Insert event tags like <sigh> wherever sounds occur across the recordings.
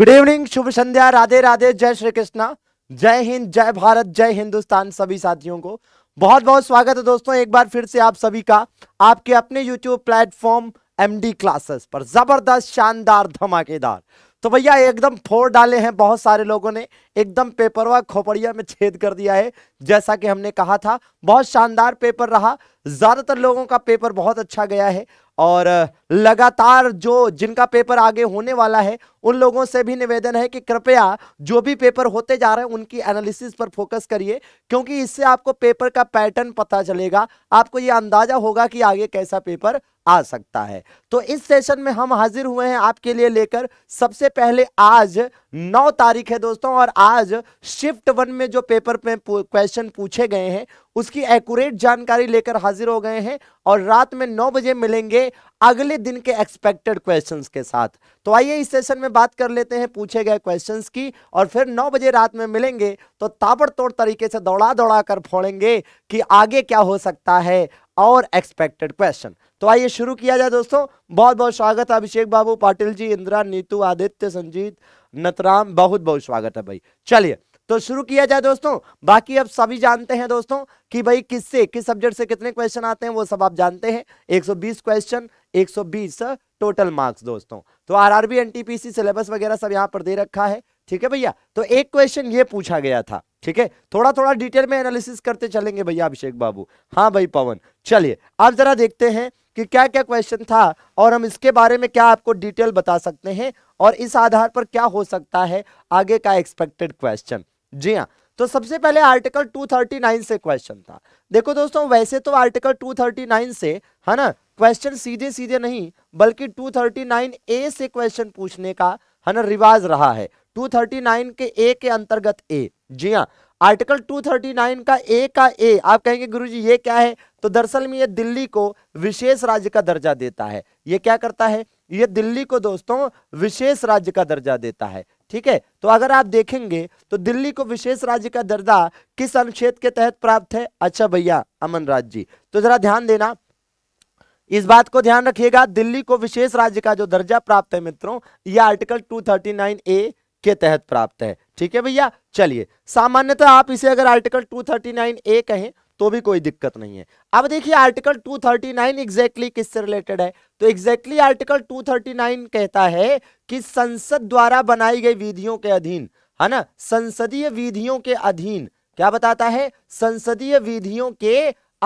good evening शुभ संध्या राधे राधे जय श्री कृष्णा जय हिंद जय भारत जय हिंदुस्तान सभी साथियों को बहुत बहुत स्वागत है दोस्तों एक बार फिर से आप सभी का आपके अपने यूट्यूब प्लेटफॉर्म डी क्लासेस पर जबरदस्त शानदार धमाकेदार तो भैया एकदम फोड़ डाले हैं बहुत सारे लोगों ने एकदम पेपर वर्क खोपड़िया में छेद कर दिया है जैसा कि हमने कहा था बहुत शानदार पेपर रहा ज़्यादातर लोगों का पेपर बहुत अच्छा गया है और लगातार जो जिनका पेपर आगे होने वाला है उन लोगों से भी निवेदन है कि कृपया जो भी पेपर होते जा रहे हैं उनकी एनालिसिस पर फोकस करिए क्योंकि इससे आपको पेपर का पैटर्न पता चलेगा आपको ये अंदाजा होगा कि आगे कैसा पेपर आ सकता है तो इस सेशन में हम हाजिर हुए हैं आपके लिए लेकर सबसे पहले आज 9 तारीख है दोस्तों और आज शिफ्ट वन में जो पेपर में क्वेश्चन पूछे गए हैं उसकी एक्यूरेट जानकारी लेकर हाजिर हो गए हैं और रात में 9 बजे मिलेंगे अगले दिन के एक्सपेक्टेड क्वेश्चंस के साथ तो आइए इस सेशन में बात कर लेते हैं पूछे गए क्वेश्चन की और फिर नौ बजे रात में मिलेंगे तो ताबड़तोड़ तरीके से दौड़ा दौड़ा कर फोड़ेंगे कि आगे क्या हो सकता है और एक्सपेक्टेड क्वेश्चन तो आइए शुरू किया जाए दोस्तों बहुत बहुत स्वागत है अभिषेक बाबू पाटिल जी इंदिरा नीतू आदित्य संजीत नतराम बहुत बहुत स्वागत है भाई चलिए तो शुरू किया जाए दोस्तों बाकी अब सभी जानते हैं दोस्तों कि भाई किससे किस सब्जेक्ट से कितने क्वेश्चन आते हैं वो सब आप जानते हैं 120 क्वेश्चन 120 टोटल मार्क्स दोस्तों तो आरआरबी एनटीपीसी सिलेबस वगैरह सब यहाँ पर दे रखा है ठीक है भैया तो एक क्वेश्चन ये पूछा गया था ठीक है थोड़ा थोड़ा डिटेल में एनालिसिस करते चलेंगे भैया अभिषेक बाबू हाँ भाई पवन चलिए आप जरा देखते हैं कि क्या क्या क्वेश्चन था और हम इसके बारे में क्या आपको डिटेल बता सकते हैं और इस आधार पर क्या हो सकता है आगे का एक्सपेक्टेड क्वेश्चन जी हाँ तो सबसे पहले आर्टिकल 239 से क्वेश्चन था देखो दोस्तों वैसे तो आर्टिकल 239 से है ना क्वेश्चन सीधे सीधे नहीं बल्कि 239 ए से क्वेश्चन पूछने का है ना रिवाज रहा है 239 के ए के अंतर्गत ए जी हाँ आर्टिकल 239 का ए का ए आप कहेंगे गुरुजी ये क्या है तो दरअसल में ये दिल्ली को विशेष राज्य का दर्जा देता है ये क्या करता है ये दिल्ली को दोस्तों विशेष राज्य का दर्जा देता है ठीक है तो अगर आप देखेंगे तो दिल्ली को विशेष राज्य का दर्जा किस अनुच्छेद के तहत प्राप्त है अच्छा भैया अमन राज जी तो जरा ध्यान देना इस बात को ध्यान रखिएगा दिल्ली को विशेष राज्य का जो दर्जा प्राप्त है मित्रों यह आर्टिकल 239 ए के तहत प्राप्त है ठीक है भैया चलिए सामान्यतः आप इसे अगर आर्टिकल 239 ए कहें तो भी कोई दिक्कत नहीं है अब देखिए आर्टिकल 239 एग्जैक्टली किससे रिलेटेड है तो एग्जैक्टली आर्टिकल 239 कहता है कि संसद द्वारा बनाई गई विधियों के अधीन है ना संसदीय विधियों के अधीन क्या बताता है संसदीय विधियों के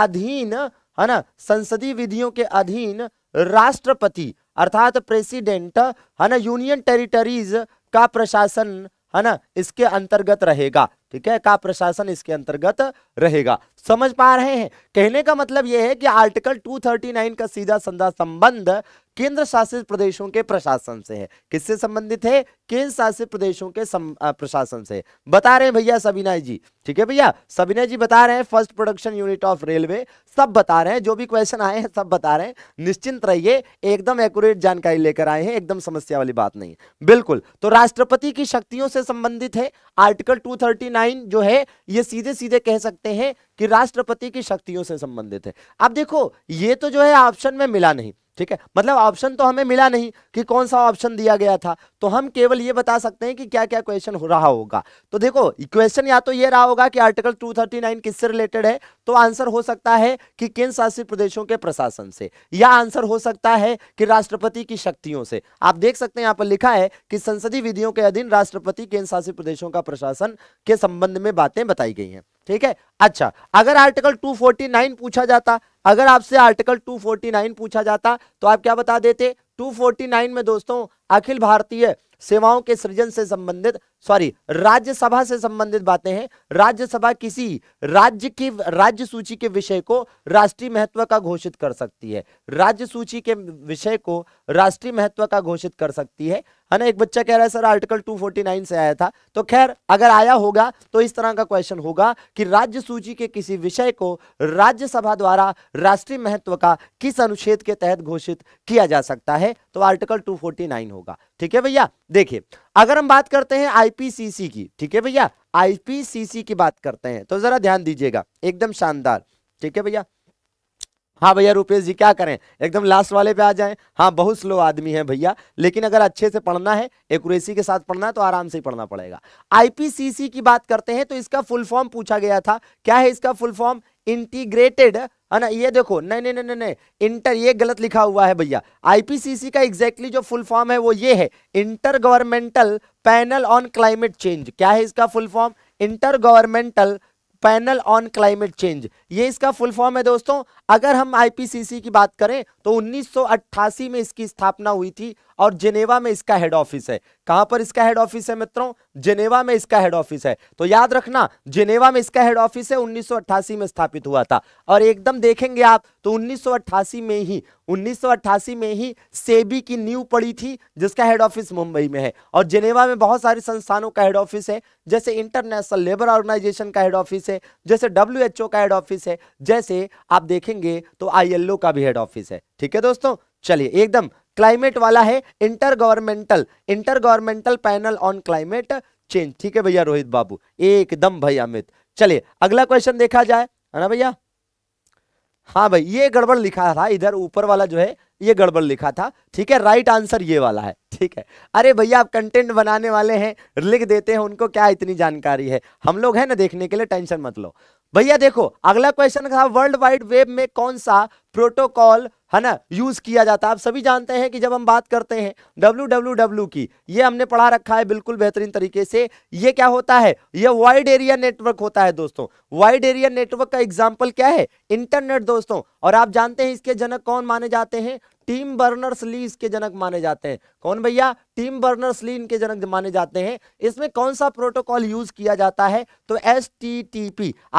अधीन है ना संसदीय विधियों के अधीन राष्ट्रपति अर्थात प्रेसिडेंट है ना यूनियन टेरिटरीज का प्रशासन है ना इसके अंतर्गत रहेगा ठीक है का प्रशासन इसके अंतर्गत रहेगा समझ पा रहे हैं कहने का मतलब यह है कि आर्टिकल 239 का सीधा संधा संबंध केंद्र शासित प्रदेशों के प्रशासन से है किससे संबंधित है केंद्र शासित प्रदेशों के सम, आ, प्रशासन से बता रहे हैं भैया सबिनाय जी ठीक है भैया सबिनय जी बता रहे हैं first production unit of railway सब बता रहे हैं जो भी क्वेश्चन आए हैं सब बता रहे हैं निश्चिंत रहिए एकदम एक्यूरेट जानकारी लेकर आए हैं एकदम समस्या वाली बात नहीं बिल्कुल तो राष्ट्रपति की शक्तियों से संबंधित है आर्टिकल टू जो है ये सीधे सीधे कह सकते हैं कि राष्ट्रपति की शक्तियों से संबंधित है अब देखो ये तो जो है ऑप्शन में मिला नहीं ठीक है मतलब ऑप्शन तो हमें मिला नहीं कि कौन सा ऑप्शन दिया गया था तो हम केवल ये बता सकते हैं कि क्या क्या क्वेश्चन हो रहा होगा तो देखो क्वेश्चन या तो ये रहा होगा कि आर्टिकल 239 किससे रिलेटेड है तो आंसर हो सकता है कि केंद्र शासित प्रदेशों के प्रशासन से या आंसर हो सकता है कि राष्ट्रपति की शक्तियों से आप देख सकते हैं यहाँ पर लिखा है कि संसदीय विधियों के अधीन राष्ट्रपति केंद्र शासित प्रदेशों का प्रशासन के संबंध में बातें बताई गई हैं ठीक है अच्छा अगर आर्टिकल 249 पूछा जाता अगर आपसे आर्टिकल 249 पूछा जाता तो आप क्या बता देते 249 में दोस्तों अखिल भारतीय सेवाओं के सृजन से संबंधित सॉरी राज्यसभा से संबंधित बातें हैं राज्यसभा किसी राज्य की राज्य सूची के विषय को राष्ट्रीय महत्व का घोषित कर सकती है राज्य सूची के विषय को राष्ट्रीय महत्व का घोषित कर सकती है है ना एक बच्चा कह रहा है सर आर्टिकल 249 से आया था तो खैर अगर आया होगा तो इस तरह का क्वेश्चन होगा कि राज्य सूची के किसी विषय को राज्यसभा द्वारा राष्ट्रीय महत्व का किस अनुच्छेद के तहत घोषित किया जा सकता है है तो आर्टिकल 249 होगा ठीक है भैया देखिए अगर हम बात करते हैं आईपीसीसी की ठीक है भैया आईपीसीसी की बात करते हैं तो जरा ध्यान दीजिएगा एकदम शानदार ठीक है भैया हाँ भैया रुपेश जी क्या करें एकदम लास्ट वाले पे आ जाएं हाँ बहुत स्लो आदमी है भैया लेकिन अगर अच्छे से पढ़ना है एक्यूरेसी के साथ पढ़ना है तो आराम से ही पढ़ना पड़ेगा आईपीसीसी की बात करते हैं तो इसका फुल फॉर्म पूछा गया था क्या है इसका फुल फॉर्म इंटीग्रेटेड है हाँ ना ये देखो नहीं नहीं नहीं नहीं इंटर ये गलत लिखा हुआ है भैया आईपीसीसी का एग्जैक्टली exactly जो फुल फॉर्म है वो ये है intergovernmental panel on climate change क्या है इसका full form intergovernmental panel on climate change ये इसका फुल फॉर्म है दोस्तों अगर हम आईपीसीसी की बात करें तो 1988 में इसकी स्थापना हुई थी और जेनेवा में इसका हेड ऑफिस है कहां पर इसका हेड ऑफिस है मित्रों जेनेवा में इसका हेड ऑफिस है तो याद रखना जेनेवा में इसका हेड ऑफिस है 1988 में स्थापित हुआ था और एकदम देखेंगे आप तो 1988 में ही 1988 में ही सेबी की नींव पड़ी थी जिसका हेड ऑफिस मुंबई में है और जेनेवा में बहुत सारे संस्थानों का हेड ऑफिस है जैसे इंटरनेशनल लेबर ऑर्गेनाइजेशन का हेड ऑफिस है जैसे डब्ल्यू का हेड ऑफिस है जैसे आप देखेंगे तो आई का भी हेड ऑफिस है ठीक है दोस्तों चलिए एकदम क्लाइमेट वाला है intergovernmental intergovernmental panel on climate change ठीक है भैया रोहित बाबू एकदम भाई अमित चलिए अगला क्वेश्चन देखा जाए है ना भैया हाँ भाई ये गड़बड़ लिखा था इधर ऊपर वाला जो है ये गड़बड़ लिखा था ठीक है राइट आंसर ये वाला है ठीक है अरे भैया आप कंटेंट बनाने वाले हैं लिख देते हैं उनको क्या इतनी जानकारी है हम लोग हैं ना देखने के लिए टेंशन मत लो भैया देखो अगला क्वेश्चन था वर्ल्ड वाइड वेब में कौन सा प्रोटोकॉल है ना यूज किया जाता है आप सभी जानते हैं कि जब हम बात करते हैं डब्ल्यू की ये हमने पढ़ा रखा है बिल्कुल बेहतरीन तरीके से ये क्या होता है ये वाइड एरिया नेटवर्क होता है दोस्तों वाइड एरिया नेटवर्क का एग्जाम्पल क्या है इंटरनेट दोस्तों और आप जानते हैं इसके जनक कौन माने जाते हैं टीम बर्नर्स ली इसके जनक माने जाते हैं कौन भैया टीम बर्नर्स ली इनके जनक माने जाते हैं इसमें कौन सा प्रोटोकॉल यूज किया जाता है तो एस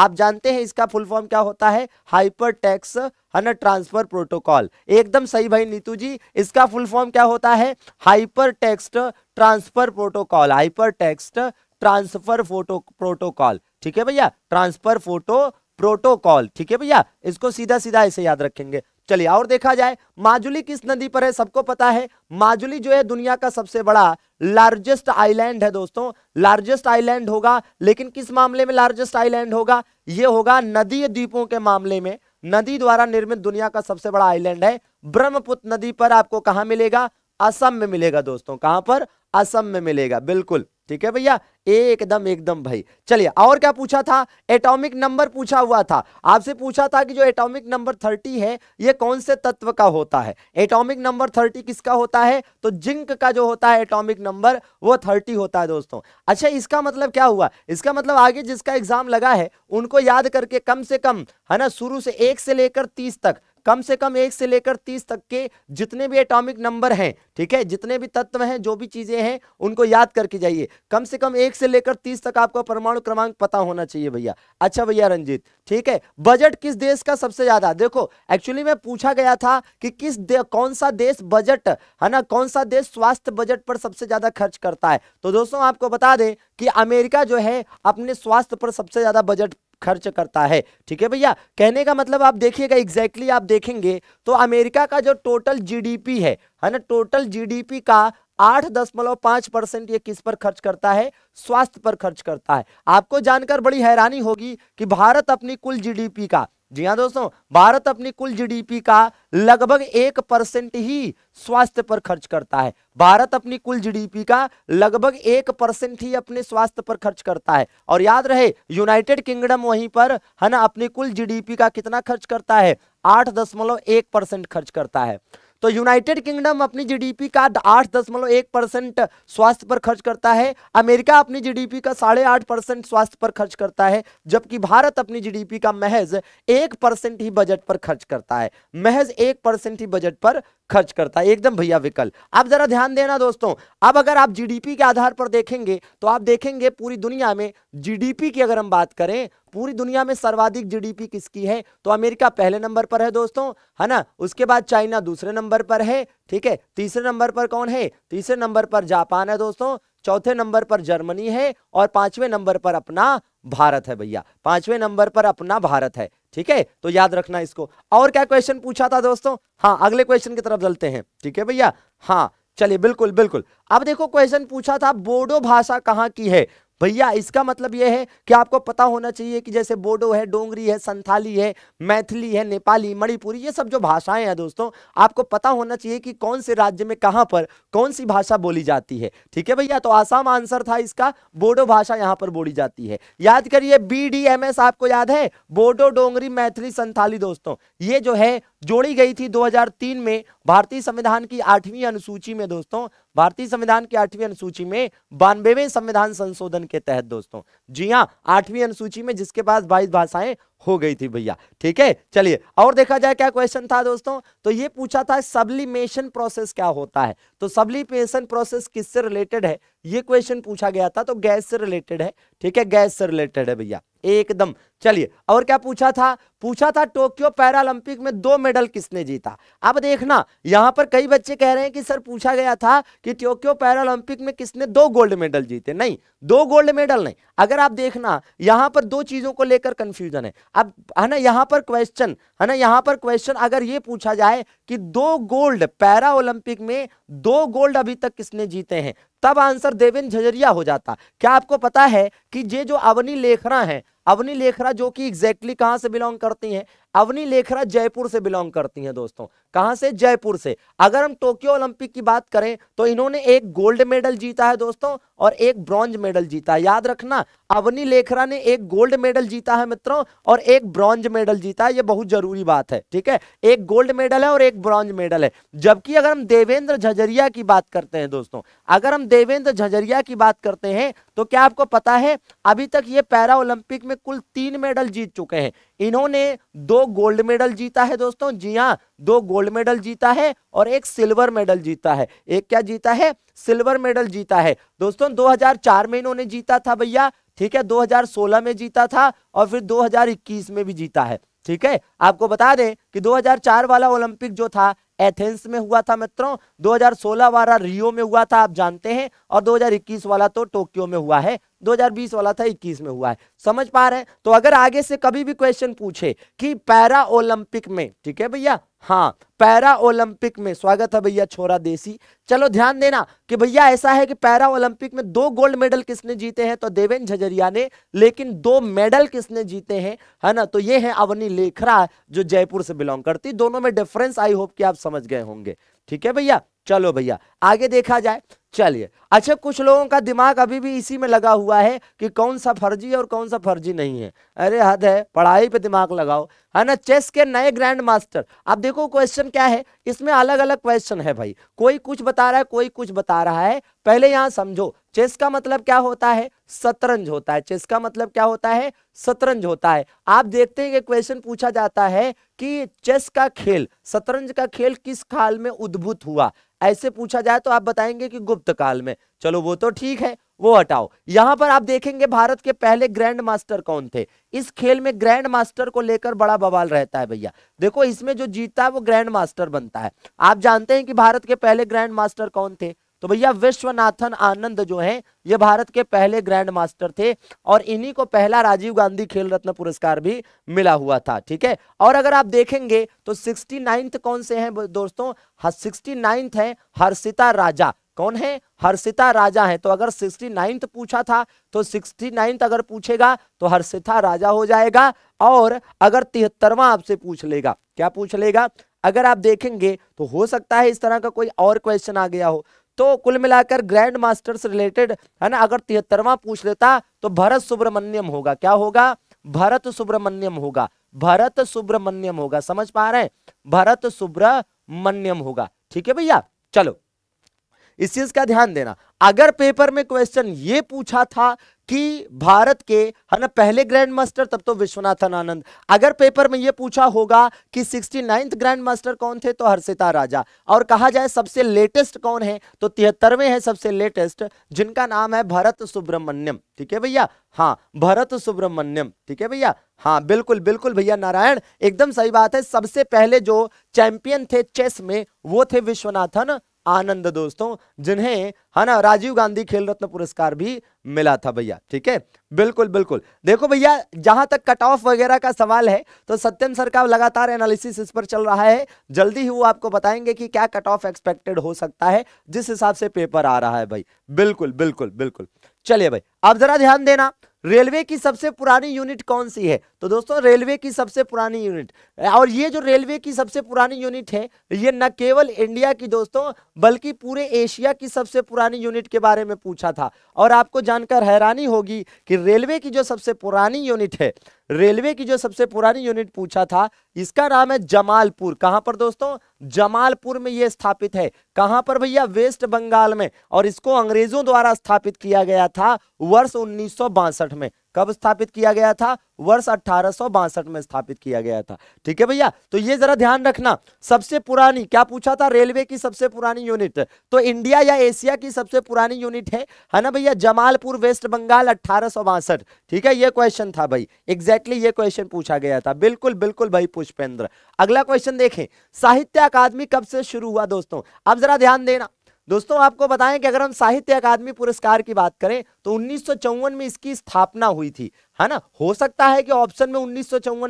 आप जानते हैं इसका फुल फॉर्म क्या होता है हाइपर टैक्स हनर ट्रांसफर प्रोटोकॉल एकदम सही भाई नीतू जी इसका फुल फॉर्म क्या होता है hypertext transfer protocol hypertext transfer photo protocol ठीक है भैया ट्रांसफर फोटो प्रोटोकॉल ठीक है भैया इसको सीधा सीधा ऐसे याद रखेंगे चलिए और देखा जाए माजुली किस नदी पर है सबको पता है माजुली जो है दुनिया का सबसे बड़ा लार्जेस्ट आइलैंड है दोस्तों लार्जेस्ट आइलैंड होगा लेकिन किस मामले में लार्जेस्ट आइलैंड होगा यह होगा नदी द्वीपों के मामले में नदी द्वारा निर्मित दुनिया का सबसे बड़ा आइलैंड है ब्रह्मपुत्र नदी पर आपको कहां मिलेगा असम में मिलेगा दोस्तों कहां पर असम में मिलेगा बिल्कुल ठीक है भैया एकदम एकदम भाई चलिए और क्या पूछा था एटॉमिक नंबर पूछा हुआ था आपसे पूछा था कि जो एटॉमिक नंबर थर्टी है ये कौन से तत्व का होता है एटॉमिक नंबर थर्टी किसका होता है तो जिंक का जो होता है एटॉमिक नंबर वो थर्टी होता है दोस्तों अच्छा इसका मतलब क्या हुआ इसका मतलब आगे जिसका एग्जाम लगा है उनको याद करके कम से कम है ना शुरू से एक से लेकर तीस तक कम से कम एक से लेकर तीस तक के जितने भी एटॉमिक नंबर हैं ठीक है जितने भी तत्व हैं जो भी चीज़ें हैं उनको याद करके जाइए कम से कम एक से लेकर तीस तक आपको परमाणु क्रमांक पता होना चाहिए भैया अच्छा भैया रंजीत ठीक है बजट किस देश का सबसे ज़्यादा देखो एक्चुअली में पूछा गया था कि किस कौन सा देश बजट है ना कौन सा देश स्वास्थ्य बजट पर सबसे ज़्यादा खर्च करता है तो दोस्तों आपको बता दें कि अमेरिका जो है अपने स्वास्थ्य पर सबसे ज़्यादा बजट खर्च करता है ठीक है भैया कहने का मतलब आप देखिएगा एग्जैक्टली आप देखेंगे तो अमेरिका का जो टोटल जीडीपी है है ना टोटल जीडीपी का आठ दशमलव पांच परसेंट ये किस पर खर्च करता है स्वास्थ्य पर खर्च करता है आपको जानकर बड़ी हैरानी होगी कि भारत अपनी कुल जीडीपी का जी हाँ दोस्तों भारत अपनी कुल जीडीपी का लगभग एक परसेंट ही स्वास्थ्य पर खर्च करता है भारत अपनी कुल जीडीपी का लगभग एक परसेंट ही अपने स्वास्थ्य पर खर्च करता है और याद रहे यूनाइटेड किंगडम वहीं पर है ना अपनी कुल जीडीपी का कितना खर्च करता है आठ दशमलव एक परसेंट खर्च करता है तो यूनाइटेड किंगडम अपनी जीडीपी का आठ दशमलव एक परसेंट स्वास्थ्य पर खर्च करता है अमेरिका अपनी जीडीपी का साढ़े आठ परसेंट स्वास्थ्य पर खर्च करता है जबकि भारत अपनी जीडीपी का महज एक परसेंट ही बजट पर खर्च करता है महज एक परसेंट ही बजट पर खर्च करता है एकदम भैया विकल्प अब जरा ध्यान देना दोस्तों अब अगर आप जीडीपी के आधार पर देखेंगे तो आप देखेंगे पूरी दुनिया में जीडीपी की अगर हम बात करें पूरी दुनिया में सर्वाधिक जीडीपी किसकी है तो अमेरिका पहले नंबर पर है दोस्तों है ना उसके बाद चाइना दूसरे नंबर पर है ठीक है तीसरे नंबर पर कौन है तीसरे नंबर पर जापान है दोस्तों चौथे नंबर पर जर्मनी है और पांचवें नंबर पर अपना भारत है भैया पांचवें नंबर पर अपना भारत है ठीक है तो याद रखना इसको और क्या क्वेश्चन पूछा था दोस्तों हाँ अगले क्वेश्चन की तरफ चलते हैं ठीक है भैया हाँ चलिए बिल्कुल बिल्कुल अब देखो क्वेश्चन पूछा था बोडो भाषा कहाँ की है भैया इसका मतलब यह है कि आपको पता होना चाहिए कि जैसे बोडो है डोंगरी है संथाली है मैथिली है नेपाली मणिपुरी ये सब जो भाषाएं हैं दोस्तों आपको पता होना चाहिए कि कौन से राज्य में कहाँ पर कौन सी भाषा बोली जाती है ठीक है भैया तो आसाम आंसर था इसका बोडो भाषा यहाँ पर बोली जाती है याद करिए बी आपको याद है बोडो डोंगरी मैथिली संथाली दोस्तों ये जो है जोड़ी गई थी 2003 में भारतीय संविधान की आठवीं अनुसूची में दोस्तों भारतीय संविधान की आठवीं अनुसूची में बानवेवें संविधान संशोधन के तहत दोस्तों जी हाँ आठवीं अनुसूची में जिसके पास बाईस भाषाएं हो गई थी भैया ठीक है चलिए और देखा जाए क्या क्वेश्चन था दोस्तों तो ये पूछा था सबलिमेशन प्रोसेस क्या होता है तो सबलिमेशन प्रोसेस किससे रिलेटेड है ये क्वेश्चन पूछा गया था तो गैस से रिलेटेड है ठीक है गैस से रिलेटेड है भैया एकदम चलिए और क्या पूछा था पूछा था टोक्यो पैरालंपिक में दो मेडल किसने जीता अब देखना यहां पर कई बच्चे कह रहे हैं कि सर पूछा गया था कि टोक्यो पैरालंपिक में किसने दो गोल्ड मेडल जीते नहीं दो गोल्ड मेडल नहीं अगर आप देखना यहां पर दो चीजों को लेकर कंफ्यूजन है अब है ना यहाँ पर क्वेश्चन है ना यहाँ पर क्वेश्चन अगर ये पूछा जाए कि दो गोल्ड पैरा ओलंपिक में दो गोल्ड अभी तक किसने जीते हैं तब आंसर देवेंद्र झजरिया हो जाता क्या आपको पता है कि ये जो अवनी लेखरा है अवनी लेखरा जो कि एग्जैक्टली exactly कहाँ से बिलोंग करती हैं अवनी लेखरा जयपुर से बिलोंग करती हैं दोस्तों कहां से जयपुर से अगर हम टोक्यो ओलंपिक की बात करें तो इन्होंने एक गोल्ड मेडल जीता है दोस्तों और एक ब्रॉन्ज मेडल जीता है याद रखना अवनी लेखरा ने एक गोल्ड मेडल जीता है मित्रों और एक ब्रॉन्ज मेडल जीता है यह बहुत जरूरी बात है ठीक है एक गोल्ड मेडल है और एक ब्रॉन्ज मेडल है जबकि अगर हम देवेंद्र झजरिया की बात करते हैं दोस्तों अगर हम देवेंद्र झजरिया की बात करते हैं तो क्या आपको पता है अभी तक ये पैरा ओलंपिक में कुल तीन मेडल जीत चुके हैं इन्होंने दो गोल्ड मेडल जीता है दोस्तों जी हाँ दो गोल्ड मेडल जीता है और एक सिल्वर मेडल जीता है एक क्या जीता है सिल्वर मेडल जीता है दोस्तों 2004 में इन्होंने जीता था भैया ठीक है 2016 में जीता था और फिर 2021 में भी जीता है ठीक है आपको बता दें कि 2004 वाला ओलंपिक जो था एथेंस में हुआ था मित्रों 2016 वाला रियो में हुआ था आप जानते हैं और 2021 वाला तो टोक्यो में हुआ है 2020 वाला था 21 में हुआ है समझ पा रहे हैं तो अगर आगे से कभी भी क्वेश्चन पूछे कि पैरा ओलंपिक में ठीक है भैया हाँ पैरा ओलंपिक में स्वागत है भैया छोरा देसी चलो ध्यान देना कि भैया ऐसा है कि पैरा ओलंपिक में दो गोल्ड मेडल किसने जीते हैं तो देवेंद्र झजरिया ने लेकिन दो मेडल किसने जीते हैं है ना तो ये है अवनी लेखरा जो जयपुर से बिलोंग करती दोनों में डिफरेंस आई होप कि आप समझ गए होंगे ठीक है भैया चलो भैया आगे देखा जाए चलिए अच्छा कुछ लोगों का दिमाग अभी भी इसी में लगा हुआ है कि कौन सा फर्जी है और कौन सा फर्जी नहीं है अरे हद है पढ़ाई पे दिमाग लगाओ है ना चेस के नए ग्रैंड मास्टर अब देखो क्वेश्चन क्या है इसमें अलग अलग क्वेश्चन है भाई कोई कुछ बता रहा है कोई कुछ बता रहा है पहले यहाँ समझो चेस का मतलब क्या होता है शतरंज होता है चेस का मतलब क्या होता है शतरंज होता है आप देखते हैं कि क्वेश्चन पूछा जाता है कि चेस का खेल शतरंज का खेल किस काल में उद्भुत हुआ ऐसे पूछा जाए तो आप बताएंगे कि गुप्त गुप्त काल में चलो वो तो ठीक है वो हटाओ यहां पर आप देखेंगे भारत के पहले ग्रैंड मास्टर कौन थे इस खेल में ग्रैंड मास्टर को लेकर बड़ा बवाल रहता है भैया देखो इसमें जो जीता है वो ग्रैंड मास्टर बनता है आप जानते हैं कि भारत के पहले ग्रैंड मास्टर कौन थे तो भैया विश्वनाथन आनंद जो हैं ये भारत के पहले ग्रैंड मास्टर थे और इन्हीं को पहला राजीव गांधी खेल रत्न पुरस्कार भी मिला हुआ था ठीक है और अगर आप देखेंगे तो सिक्सटी कौन से हैं दोस्तों सिक्सटी नाइन्थ है हर्षिता राजा कौन है हर्षिता राजा है तो अगर सिक्सटी नाइन्थ पूछा था तो सिक्सटी नाइन्थ अगर पूछेगा तो हर्षिता राजा हो जाएगा और अगर तिहत्तरवा आपसे पूछ लेगा क्या पूछ लेगा अगर आप देखेंगे तो हो सकता है इस तरह का कोई और क्वेश्चन आ गया हो तो कुल मिलाकर ग्रैंड मास्टर से रिलेटेड है ना अगर तिहत्तरवा पूछ लेता तो भरत सुब्रमण्यम होगा क्या होगा भरत सुब्रमण्यम होगा भरत सुब्रमण्यम होगा समझ पा रहे हैं भरत सुब्रमण्यम होगा ठीक है भैया चलो इस चीज का ध्यान देना अगर पेपर में क्वेश्चन ये पूछा था कि भारत के है ना पहले ग्रैंड मास्टर तब तो विश्वनाथन आनंद अगर पेपर में यह पूछा होगा कि सिक्सटी नाइन्थ ग्रैंड मास्टर कौन थे तो हर्षिता राजा और कहा जाए सबसे लेटेस्ट कौन है तो तिहत्तरवें हैं सबसे लेटेस्ट जिनका नाम है भरत सुब्रमण्यम ठीक है भैया हाँ भरत सुब्रमण्यम ठीक है भैया हाँ बिल्कुल बिल्कुल भैया नारायण एकदम सही बात है सबसे पहले जो चैंपियन थे चेस में वो थे विश्वनाथन आनंद दोस्तों जिन्हें है ना राजीव गांधी खेल रत्न पुरस्कार भी मिला था भैया ठीक है बिल्कुल बिल्कुल देखो भैया जहां तक कट ऑफ वगैरह का सवाल है तो सत्यम सर का लगातार एनालिसिस इस पर चल रहा है जल्दी ही वो आपको बताएंगे कि क्या कट ऑफ एक्सपेक्टेड हो सकता है जिस हिसाब से पेपर आ रहा है भाई बिल्कुल बिल्कुल बिल्कुल चलिए भाई आप जरा ध्यान देना रेलवे की सबसे पुरानी यूनिट कौन सी है तो दोस्तों रेलवे की सबसे पुरानी यूनिट और ये जो रेलवे की सबसे पुरानी यूनिट है ये न केवल इंडिया की दोस्तों बल्कि पूरे एशिया की सबसे पुरानी यूनिट के बारे में पूछा था और आपको जानकर हैरानी होगी कि रेलवे की जो सबसे पुरानी यूनिट है रेलवे की जो सबसे पुरानी यूनिट पूछा था इसका नाम है जमालपुर कहां पर दोस्तों जमालपुर में यह स्थापित है कहां पर भैया वेस्ट बंगाल में और इसको अंग्रेजों द्वारा स्थापित किया गया था वर्ष उन्नीस में कब स्थापित किया गया था वर्ष अठारह में स्थापित किया गया था ठीक है भैया तो ये जरा ध्यान रखना सबसे पुरानी क्या पूछा था रेलवे की सबसे पुरानी यूनिट तो इंडिया या एशिया की सबसे पुरानी यूनिट है है ना भैया जमालपुर वेस्ट बंगाल अठारह ठीक है ये क्वेश्चन था भाई एग्जैक्टली exactly ये क्वेश्चन पूछा गया था बिल्कुल बिल्कुल भाई पुष्पेंद्र अगला क्वेश्चन देखें साहित्य अकादमी कब से शुरू हुआ दोस्तों अब जरा ध्यान देना दोस्तों आपको बताएं कि अगर हम साहित्य अकादमी पुरस्कार की बात करें तो उन्नीस में इसकी स्थापना हुई थी है ना हो सकता है कि ऑप्शन में उन्नीस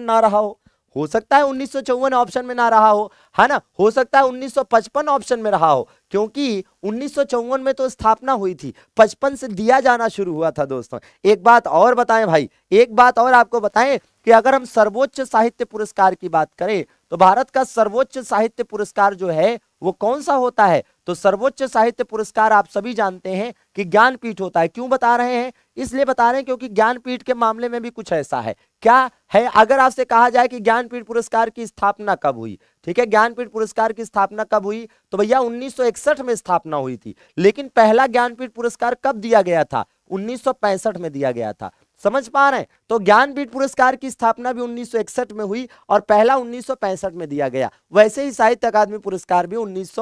ना रहा हो हो सकता है उन्नीस ऑप्शन में ना रहा हो है ना हो सकता है 1955 ऑप्शन में रहा हो क्योंकि उन्नीस में तो स्थापना हुई थी 55 से दिया जाना शुरू हुआ था दोस्तों एक बात और बताएं भाई एक बात और आपको बताएं कि अगर हम सर्वोच्च साहित्य पुरस्कार की बात करें तो भारत का सर्वोच्च साहित्य पुरस्कार जो है वो कौन सा होता है तो सर्वोच्च साहित्य पुरस्कार आप सभी जानते हैं कि ज्ञानपीठ होता है क्यों बता रहे हैं इसलिए बता रहे हैं क्योंकि ज्ञानपीठ के मामले में भी कुछ ऐसा है क्या है अगर आपसे कहा जाए कि ज्ञानपीठ पुरस्कार की स्थापना कब हुई ठीक है ज्ञानपीठ पुरस्कार की स्थापना कब हुई तो भैया उन्नीस में स्थापना हुई थी लेकिन पहला ज्ञानपीठ पुरस्कार कब दिया गया था उन्नीस में दिया गया था समझ पा रहे हैं तो ज्ञानपीठ पुरस्कार की स्थापना भी 1961 में हुई और पहला 1965 में दिया गया वैसे ही साहित्य अकादमी पुरस्कार भी उन्नीस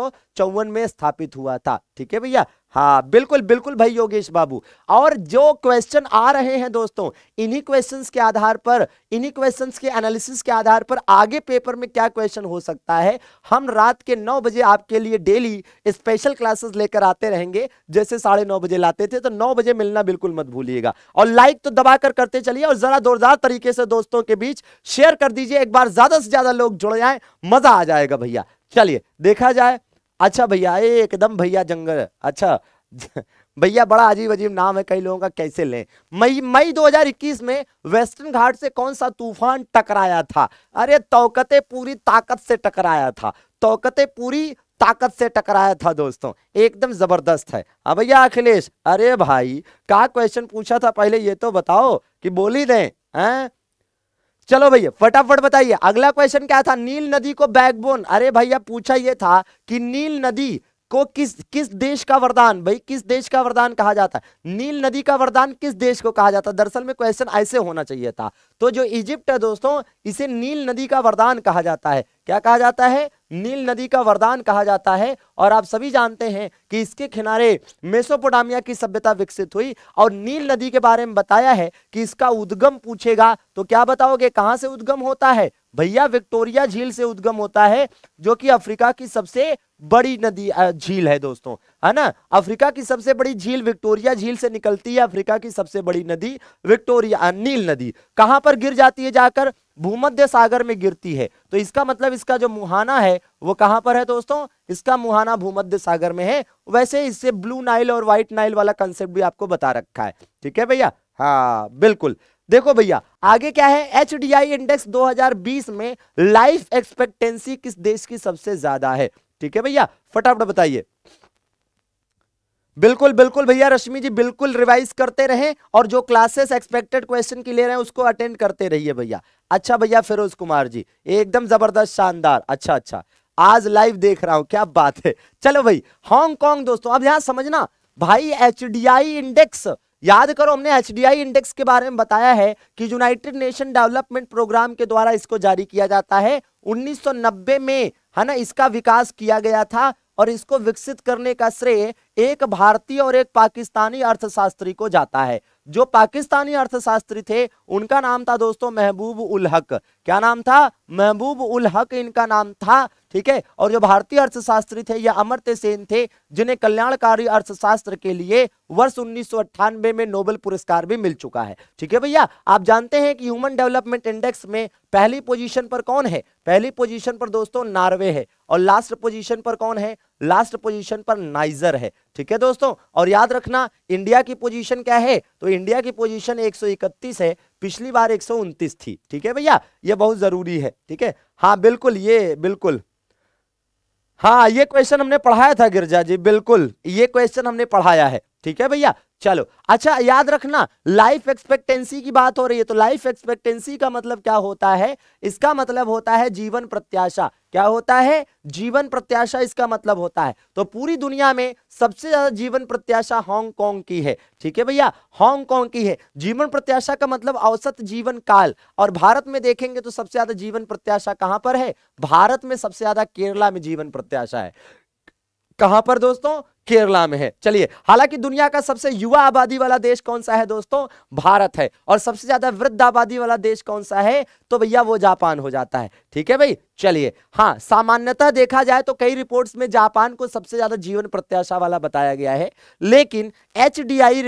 में स्थापित हुआ था ठीक है भैया हाँ बिल्कुल बिल्कुल भाई योगेश बाबू और जो क्वेश्चन आ रहे हैं दोस्तों इन्हीं क्वेश्चंस के आधार पर इन्हीं क्वेश्चंस के एनालिसिस के आधार पर आगे पेपर में क्या क्वेश्चन हो सकता है हम रात के नौ बजे आपके लिए डेली स्पेशल क्लासेस लेकर आते रहेंगे जैसे साढ़े नौ बजे लाते थे तो नौ बजे मिलना बिल्कुल मत भूलिएगा और लाइक तो दबा कर करते चलिए और जरा जोरदार तरीके से दोस्तों के बीच शेयर कर दीजिए एक बार ज्यादा से ज्यादा लोग जुड़ जाए मजा आ जाएगा भैया चलिए देखा जाए अच्छा भैया ये एकदम भैया जंगल अच्छा भैया बड़ा अजीब अजीब नाम है कई लोगों का कैसे लें मई मई 2021 में वेस्टर्न घाट से कौन सा तूफान टकराया था अरे तोकते पूरी ताकत से टकराया था तोकते पूरी ताकत से टकराया था दोस्तों एकदम जबरदस्त है अब हाँ भैया अखिलेश अरे भाई क्या क्वेश्चन पूछा था पहले ये तो बताओ कि बोली दें हैं चलो भैया फटाफट बताइए अगला क्वेश्चन क्या था नील नदी को बैकबोन अरे भैया पूछा ये था कि नील नदी को किस किस देश का वरदान भाई किस देश का वरदान कहा जाता है नील नदी का वरदान किस देश को कहा जाता है दरअसल में क्वेश्चन ऐसे होना चाहिए था तो जो इजिप्ट है दोस्तों इसे नील नदी का वरदान कहा जाता है क्या कहा जाता है नील नदी का वरदान कहा जाता है और आप सभी जानते हैं कि इसके किनारे मेसोपोटामिया की सभ्यता विकसित हुई और नील नदी के बारे में बताया है कि इसका उद्गम पूछेगा तो क्या बताओगे कहाँ से उद्गम होता है भैया विक्टोरिया झील से उद्गम होता है जो कि अफ्रीका की सबसे बड़ी नदी झील है दोस्तों है ना अफ्रीका की सबसे बड़ी झील विक्टोरिया झील से निकलती है अफ्रीका की सबसे बड़ी नदी विक्टोरिया नील नदी कहां पर गिर जाती है जाकर भूमध्य सागर में गिरती है तो इसका मतलब इसका जो मुहाना है वो कहां पर है दोस्तों इसका मुहाना भूमध्य सागर में है वैसे इससे ब्लू नाइल और व्हाइट नाइल वाला कंसेप्ट भी आपको बता रखा है ठीक है भैया हाँ बिल्कुल देखो भैया आगे क्या है एच इंडेक्स 2020 में लाइफ एक्सपेक्टेंसी किस देश की सबसे ज्यादा है ठीक है भैया फटाफट बताइए बिल्कुल बिल्कुल भैया रश्मि जी बिल्कुल रिवाइज करते रहें और जो क्लासेस एक्सपेक्टेड क्वेश्चन की ले रहे हैं उसको अटेंड करते रहिए भैया अच्छा भैया फिरोज कुमार जी एकदम जबरदस्त शानदार अच्छा अच्छा आज लाइव देख रहा हूं क्या बात है चलो भाई हांगकांग दोस्तों अब यहां समझना भाई एच इंडेक्स याद करो हमने एच इंडेक्स के बारे में बताया है कि यूनाइटेड नेशन डेवलपमेंट प्रोग्राम के द्वारा इसको जारी किया जाता है उन्नीस में है ना इसका विकास किया गया था और इसको विकसित करने का श्रेय एक भारतीय और एक पाकिस्तानी अर्थशास्त्री को जाता है जो पाकिस्तानी अर्थशास्त्री थे उनका नाम था दोस्तों महबूब उल हक क्या नाम था महबूब उल हक इनका नाम था ठीक है और जो भारतीय अर्थशास्त्री थे ये अमर्त्य सेन थे जिन्हें कल्याणकारी अर्थशास्त्र के लिए वर्ष उन्नीस में नोबेल पुरस्कार भी मिल चुका है ठीक है भैया आप जानते हैं कि ह्यूमन डेवलपमेंट इंडेक्स में पहली पोजीशन पर कौन है पहली पोजीशन पर दोस्तों नार्वे है और लास्ट पोजीशन पर कौन है लास्ट पोजीशन पर नाइजर है ठीक है दोस्तों और याद रखना इंडिया की पोजीशन क्या है तो इंडिया की पोजीशन 131 है पिछली बार एक थी ठीक है भैया ये बहुत जरूरी है ठीक है हाँ बिल्कुल ये बिल्कुल हाँ ये क्वेश्चन हमने पढ़ाया था गिरजा जी बिल्कुल ये क्वेश्चन हमने पढ़ाया है ठीक है भैया चलो अच्छा याद रखना लाइफ एक्सपेक्टेंसी की बात हो रही है तो लाइफ एक्सपेक्टेंसी का मतलब क्या होता है इसका मतलब होता है जीवन प्रत्याशा क्या होता है जीवन प्रत्याशा इसका मतलब होता है तो पूरी दुनिया में सबसे ज्यादा जीवन प्रत्याशा हांगकांग की है ठीक है भैया हांगकांग की है जीवन प्रत्याशा का मतलब औसत जीवन काल और भारत में देखेंगे तो सबसे ज्यादा जीवन प्रत्याशा कहां पर है भारत में सबसे ज्यादा केरला में जीवन प्रत्याशा है कहां पर दोस्तों केरला में है चलिए हालांकि दुनिया का सबसे युवा आबादी वाला देश कौन सा है दोस्तों भारत है और सबसे ज्यादा वृद्ध आबादी वाला देश कौन सा है तो भैया वो जापान हो जाता है ठीक है भाई चलिए हाँ सामान्यतः देखा जाए तो कई रिपोर्ट्स में जापान को सबसे ज्यादा जीवन प्रत्याशा वाला बताया गया है लेकिन एच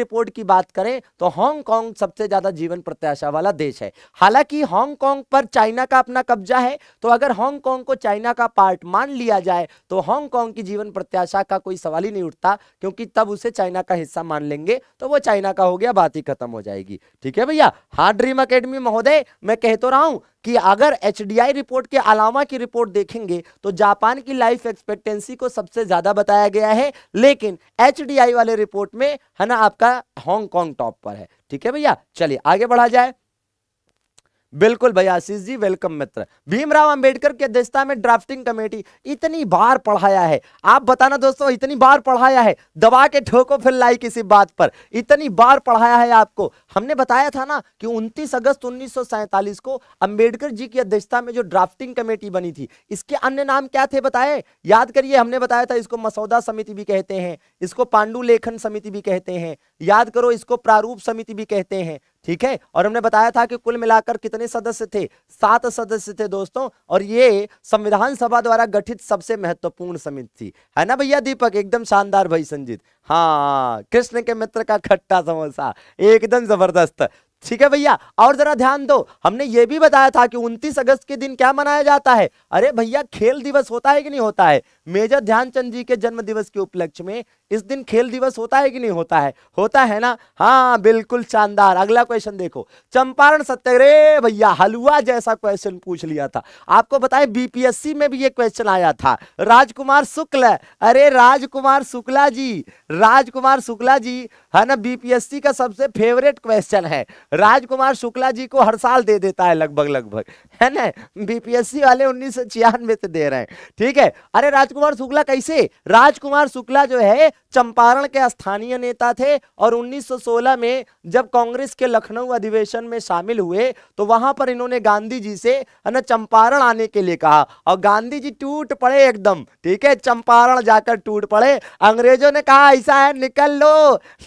रिपोर्ट की बात करें तो हांगकॉन्ग सबसे ज्यादा जीवन प्रत्याशा वाला देश है हालांकि हांगकॉन्ग पर चाइना का अपना कब्जा है तो अगर हांगकॉन्ग को चाइना का पार्ट मान लिया जाए तो हांगकॉन्ग की जीवन प्रत्याशा का कोई सवाल ही नहीं जुड़ता क्योंकि तब उसे चाइना का हिस्सा मान लेंगे तो वो चाइना का हो गया बात ही खत्म हो जाएगी ठीक है भैया हार्ड ड्रीम अकेडमी महोदय मैं कह तो रहा हूं कि अगर एच रिपोर्ट के अलावा की रिपोर्ट देखेंगे तो जापान की लाइफ एक्सपेक्टेंसी को सबसे ज़्यादा बताया गया है लेकिन एच वाले रिपोर्ट में है ना आपका हांगकॉन्ग टॉप पर है ठीक है भैया चलिए आगे बढ़ा जाए बिल्कुल भाई आशीष जी वेलकम मित्र भीमराव अंबेडकर की अध्यक्षता में ड्राफ्टिंग कमेटी इतनी बार पढ़ाया है आप बताना दोस्तों इतनी बार पढ़ाया है दबा के ठोको फिर लाई किसी बात पर इतनी बार पढ़ाया है आपको हमने बताया था ना कि 29 अगस्त उन्नीस को अंबेडकर जी की अध्यक्षता में जो ड्राफ्टिंग कमेटी बनी थी इसके अन्य नाम क्या थे बताए याद करिए हमने बताया था इसको मसौदा समिति भी कहते हैं इसको पांडुलेखन समिति भी कहते हैं याद करो इसको प्रारूप समिति भी कहते हैं ठीक है और हमने बताया था कि कुल मिलाकर कितने सदस्य थे सात सदस्य थे दोस्तों और ये संविधान सभा द्वारा गठित सबसे महत्वपूर्ण समिति थी है ना भैया दीपक एकदम शानदार भाई संजीत हाँ कृष्ण के मित्र का खट्टा समोसा एकदम जबरदस्त ठीक है भैया और जरा ध्यान दो हमने ये भी बताया था कि 29 अगस्त के दिन क्या मनाया जाता है अरे भैया खेल दिवस होता है कि नहीं होता है मेजर ध्यानचंद जी के जन्म दिवस के उपलक्ष्य में इस दिन खेल दिवस होता है कि नहीं होता है होता है ना हाँ बिल्कुल शानदार अगला क्वेश्चन देखो चंपारण सत्याग्रह भैया हलवा जैसा क्वेश्चन पूछ लिया था आपको बताए बीपीएससी में भी ये क्वेश्चन आया था राजकुमार शुक्ल अरे राजकुमार शुक्ला जी राजकुमार शुक्ला जी है ना बीपीएससी का सबसे फेवरेट क्वेश्चन है राजकुमार शुक्ला जी को हर साल दे देता है लगभग लगभग है ना बीपीएससी वाले उन्नीस से तो दे रहे हैं ठीक है अरे राजकुमार शुक्ला कैसे राजकुमार शुक्ला जो है चंपारण के स्थानीय नेता थे और 1916 में जब कांग्रेस के लखनऊ अधिवेशन में शामिल हुए तो वहां पर इन्होंने गांधी जी से है ना चंपारण आने के लिए कहा और गांधी जी टूट पड़े एकदम ठीक है चंपारण जाकर टूट पड़े अंग्रेजों ने कहा ऐसा है निकल लो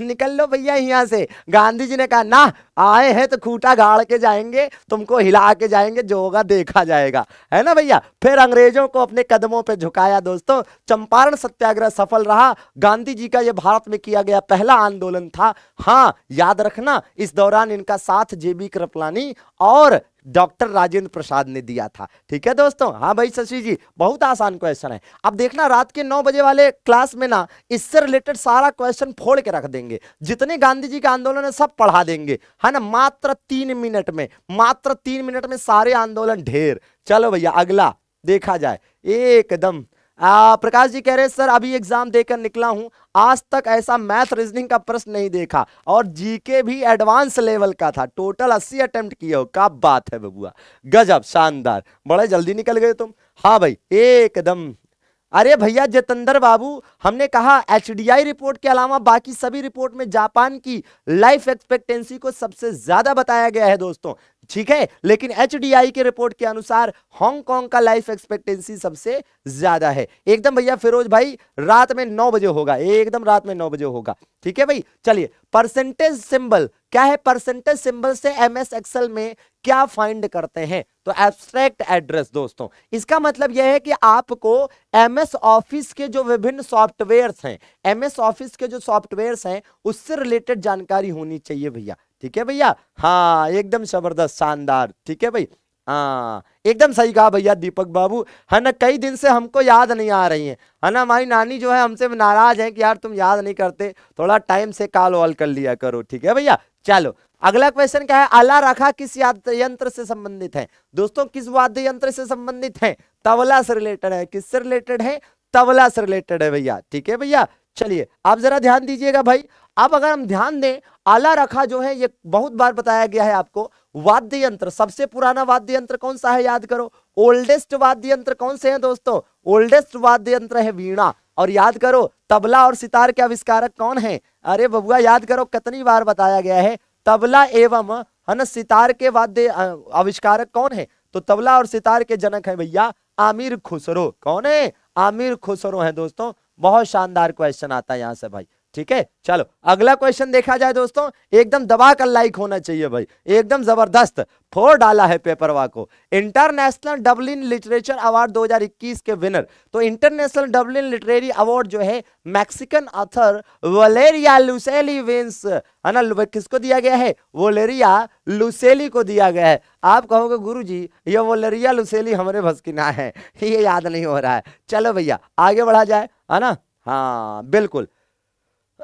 निकल लो भैया यहाँ से गांधी जी ने कहा ना आए हैं तो खूटा गाड़ के जाएंगे तुमको हिला के जाएंगे जो होगा देखा जाएगा है ना भैया फिर अंग्रेजों को अपने कदमों पर झुकाया दोस्तों चंपारण सत्याग्रह सफल रहा गांधी जी का यह भारत में किया गया पहला आंदोलन था हाँ याद रखना इस दौरान इनका साथ जेबी कृपलानी और डॉक्टर राजेंद्र प्रसाद ने दिया था ठीक है दोस्तों हाँ भाई शशि जी बहुत आसान क्वेश्चन है अब देखना रात के नौ बजे वाले क्लास में ना इससे रिलेटेड सारा क्वेश्चन फोड़ के रख देंगे जितने गांधी जी का आंदोलन है सब पढ़ा देंगे है ना मात्र तीन मिनट में मात्र तीन मिनट में सारे आंदोलन ढेर चलो भैया अगला देखा जाए एकदम आ, प्रकाश जी कह रहे सर अभी एग्जाम देकर निकला हूं आज तक ऐसा मैथ रीजनिंग का प्रश्न नहीं देखा और जीके भी एडवांस लेवल का था टोटल अस्सी अटेम्प्ट किए हो क्या बात है बबुआ गजब शानदार बड़े जल्दी निकल गए तुम हाँ भाई एकदम अरे भैया जितेंद्र बाबू हमने कहा एच रिपोर्ट के अलावा बाकी सभी रिपोर्ट में जापान की लाइफ एक्सपेक्टेंसी को सबसे ज्यादा बताया गया है दोस्तों ठीक है लेकिन एच के रिपोर्ट के अनुसार हांगकांग का लाइफ एक्सपेक्टेंसी सबसे ज्यादा है एकदम भैया फिरोज भाई रात में नौ बजे होगा एकदम रात में नौ बजे होगा ठीक है भाई चलिए परसेंटेज सिंबल क्या है परसेंटेज सिंबल से एम एस में क्या फाइंड करते हैं तो एब्स्ट्रैक्ट एड्रेस दोस्तों इसका मतलब यह है कि आपको एम एस ऑफिस के जो विभिन्न सॉफ्टवेयर्स हैं एम एस ऑफिस के जो सॉफ्टवेयर्स हैं उससे रिलेटेड जानकारी होनी चाहिए भैया ठीक है भैया हाँ एकदम जबरदस्त शानदार ठीक है भाई हाँ एकदम सही कहा भैया दीपक बाबू है ना कई दिन से हमको याद नहीं आ रही है है ना हमारी नानी जो है हमसे नाराज है कि यार तुम याद नहीं करते थोड़ा टाइम से कॉल वॉल कर लिया करो ठीक है भैया चलो अगला क्वेश्चन क्या है आला रखा किस यंत्र से संबंधित है दोस्तों किस वाद्य यंत्र से संबंधित है तबला से रिलेटेड है किससे रिलेटेड है तबला से रिलेटेड है भैया ठीक है भैया चलिए आप जरा ध्यान दीजिएगा भाई अब अगर हम ध्यान दें आला रखा जो है ये बहुत बार बताया गया है आपको वाद्य यंत्र सबसे पुराना वाद्य यंत्र कौन सा है याद करो ओल्डेस्ट वाद्य यंत्र कौन से हैं दोस्तों ओल्डेस्ट वाद्य यंत्र है वीणा और याद करो तबला और सितार के आविष्कारक कौन है अरे बबुआ याद करो कितनी बार बताया गया है तबला एवं है ना सितार के वाद्य आविष्कारक कौन है तो तबला और सितार के जनक है भैया आमिर खुसरो कौन है आमिर खुसरो है दोस्तों बहुत शानदार क्वेश्चन आता है यहाँ से भाई ठीक है चलो अगला क्वेश्चन देखा जाए दोस्तों एकदम दबा कर लाइक होना चाहिए भाई एकदम जबरदस्त फोर डाला है पेपर वा को इंटरनेशनल डब्लिन लिटरेचर अवार्ड 2021 के विनर तो इंटरनेशनल डब्लिन लिटरेरी अवार्ड जो है Mexican author Valeria Luiselli wins है ना किसको दिया गया है वोलेरिया लुसेली को दिया गया है आप कहोगे गुरु जी ये वोलेरिया लुसेली हमारे भस्किना है <laughs> ये याद नहीं हो रहा है चलो भैया आगे बढ़ा जाए है ना हाँ बिल्कुल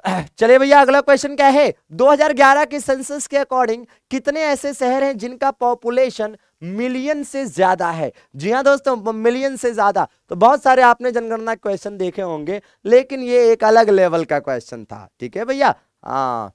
<clears throat> चलिए भैया अगला क्वेश्चन क्या है 2011 के सेंसस के अकॉर्डिंग कितने ऐसे शहर हैं जिनका पॉपुलेशन मिलियन से ज्यादा है जी हाँ दोस्तों मिलियन से ज्यादा तो बहुत सारे आपने जनगणना क्वेश्चन देखे होंगे लेकिन ये एक अलग लेवल का क्वेश्चन था ठीक है भैया हाँ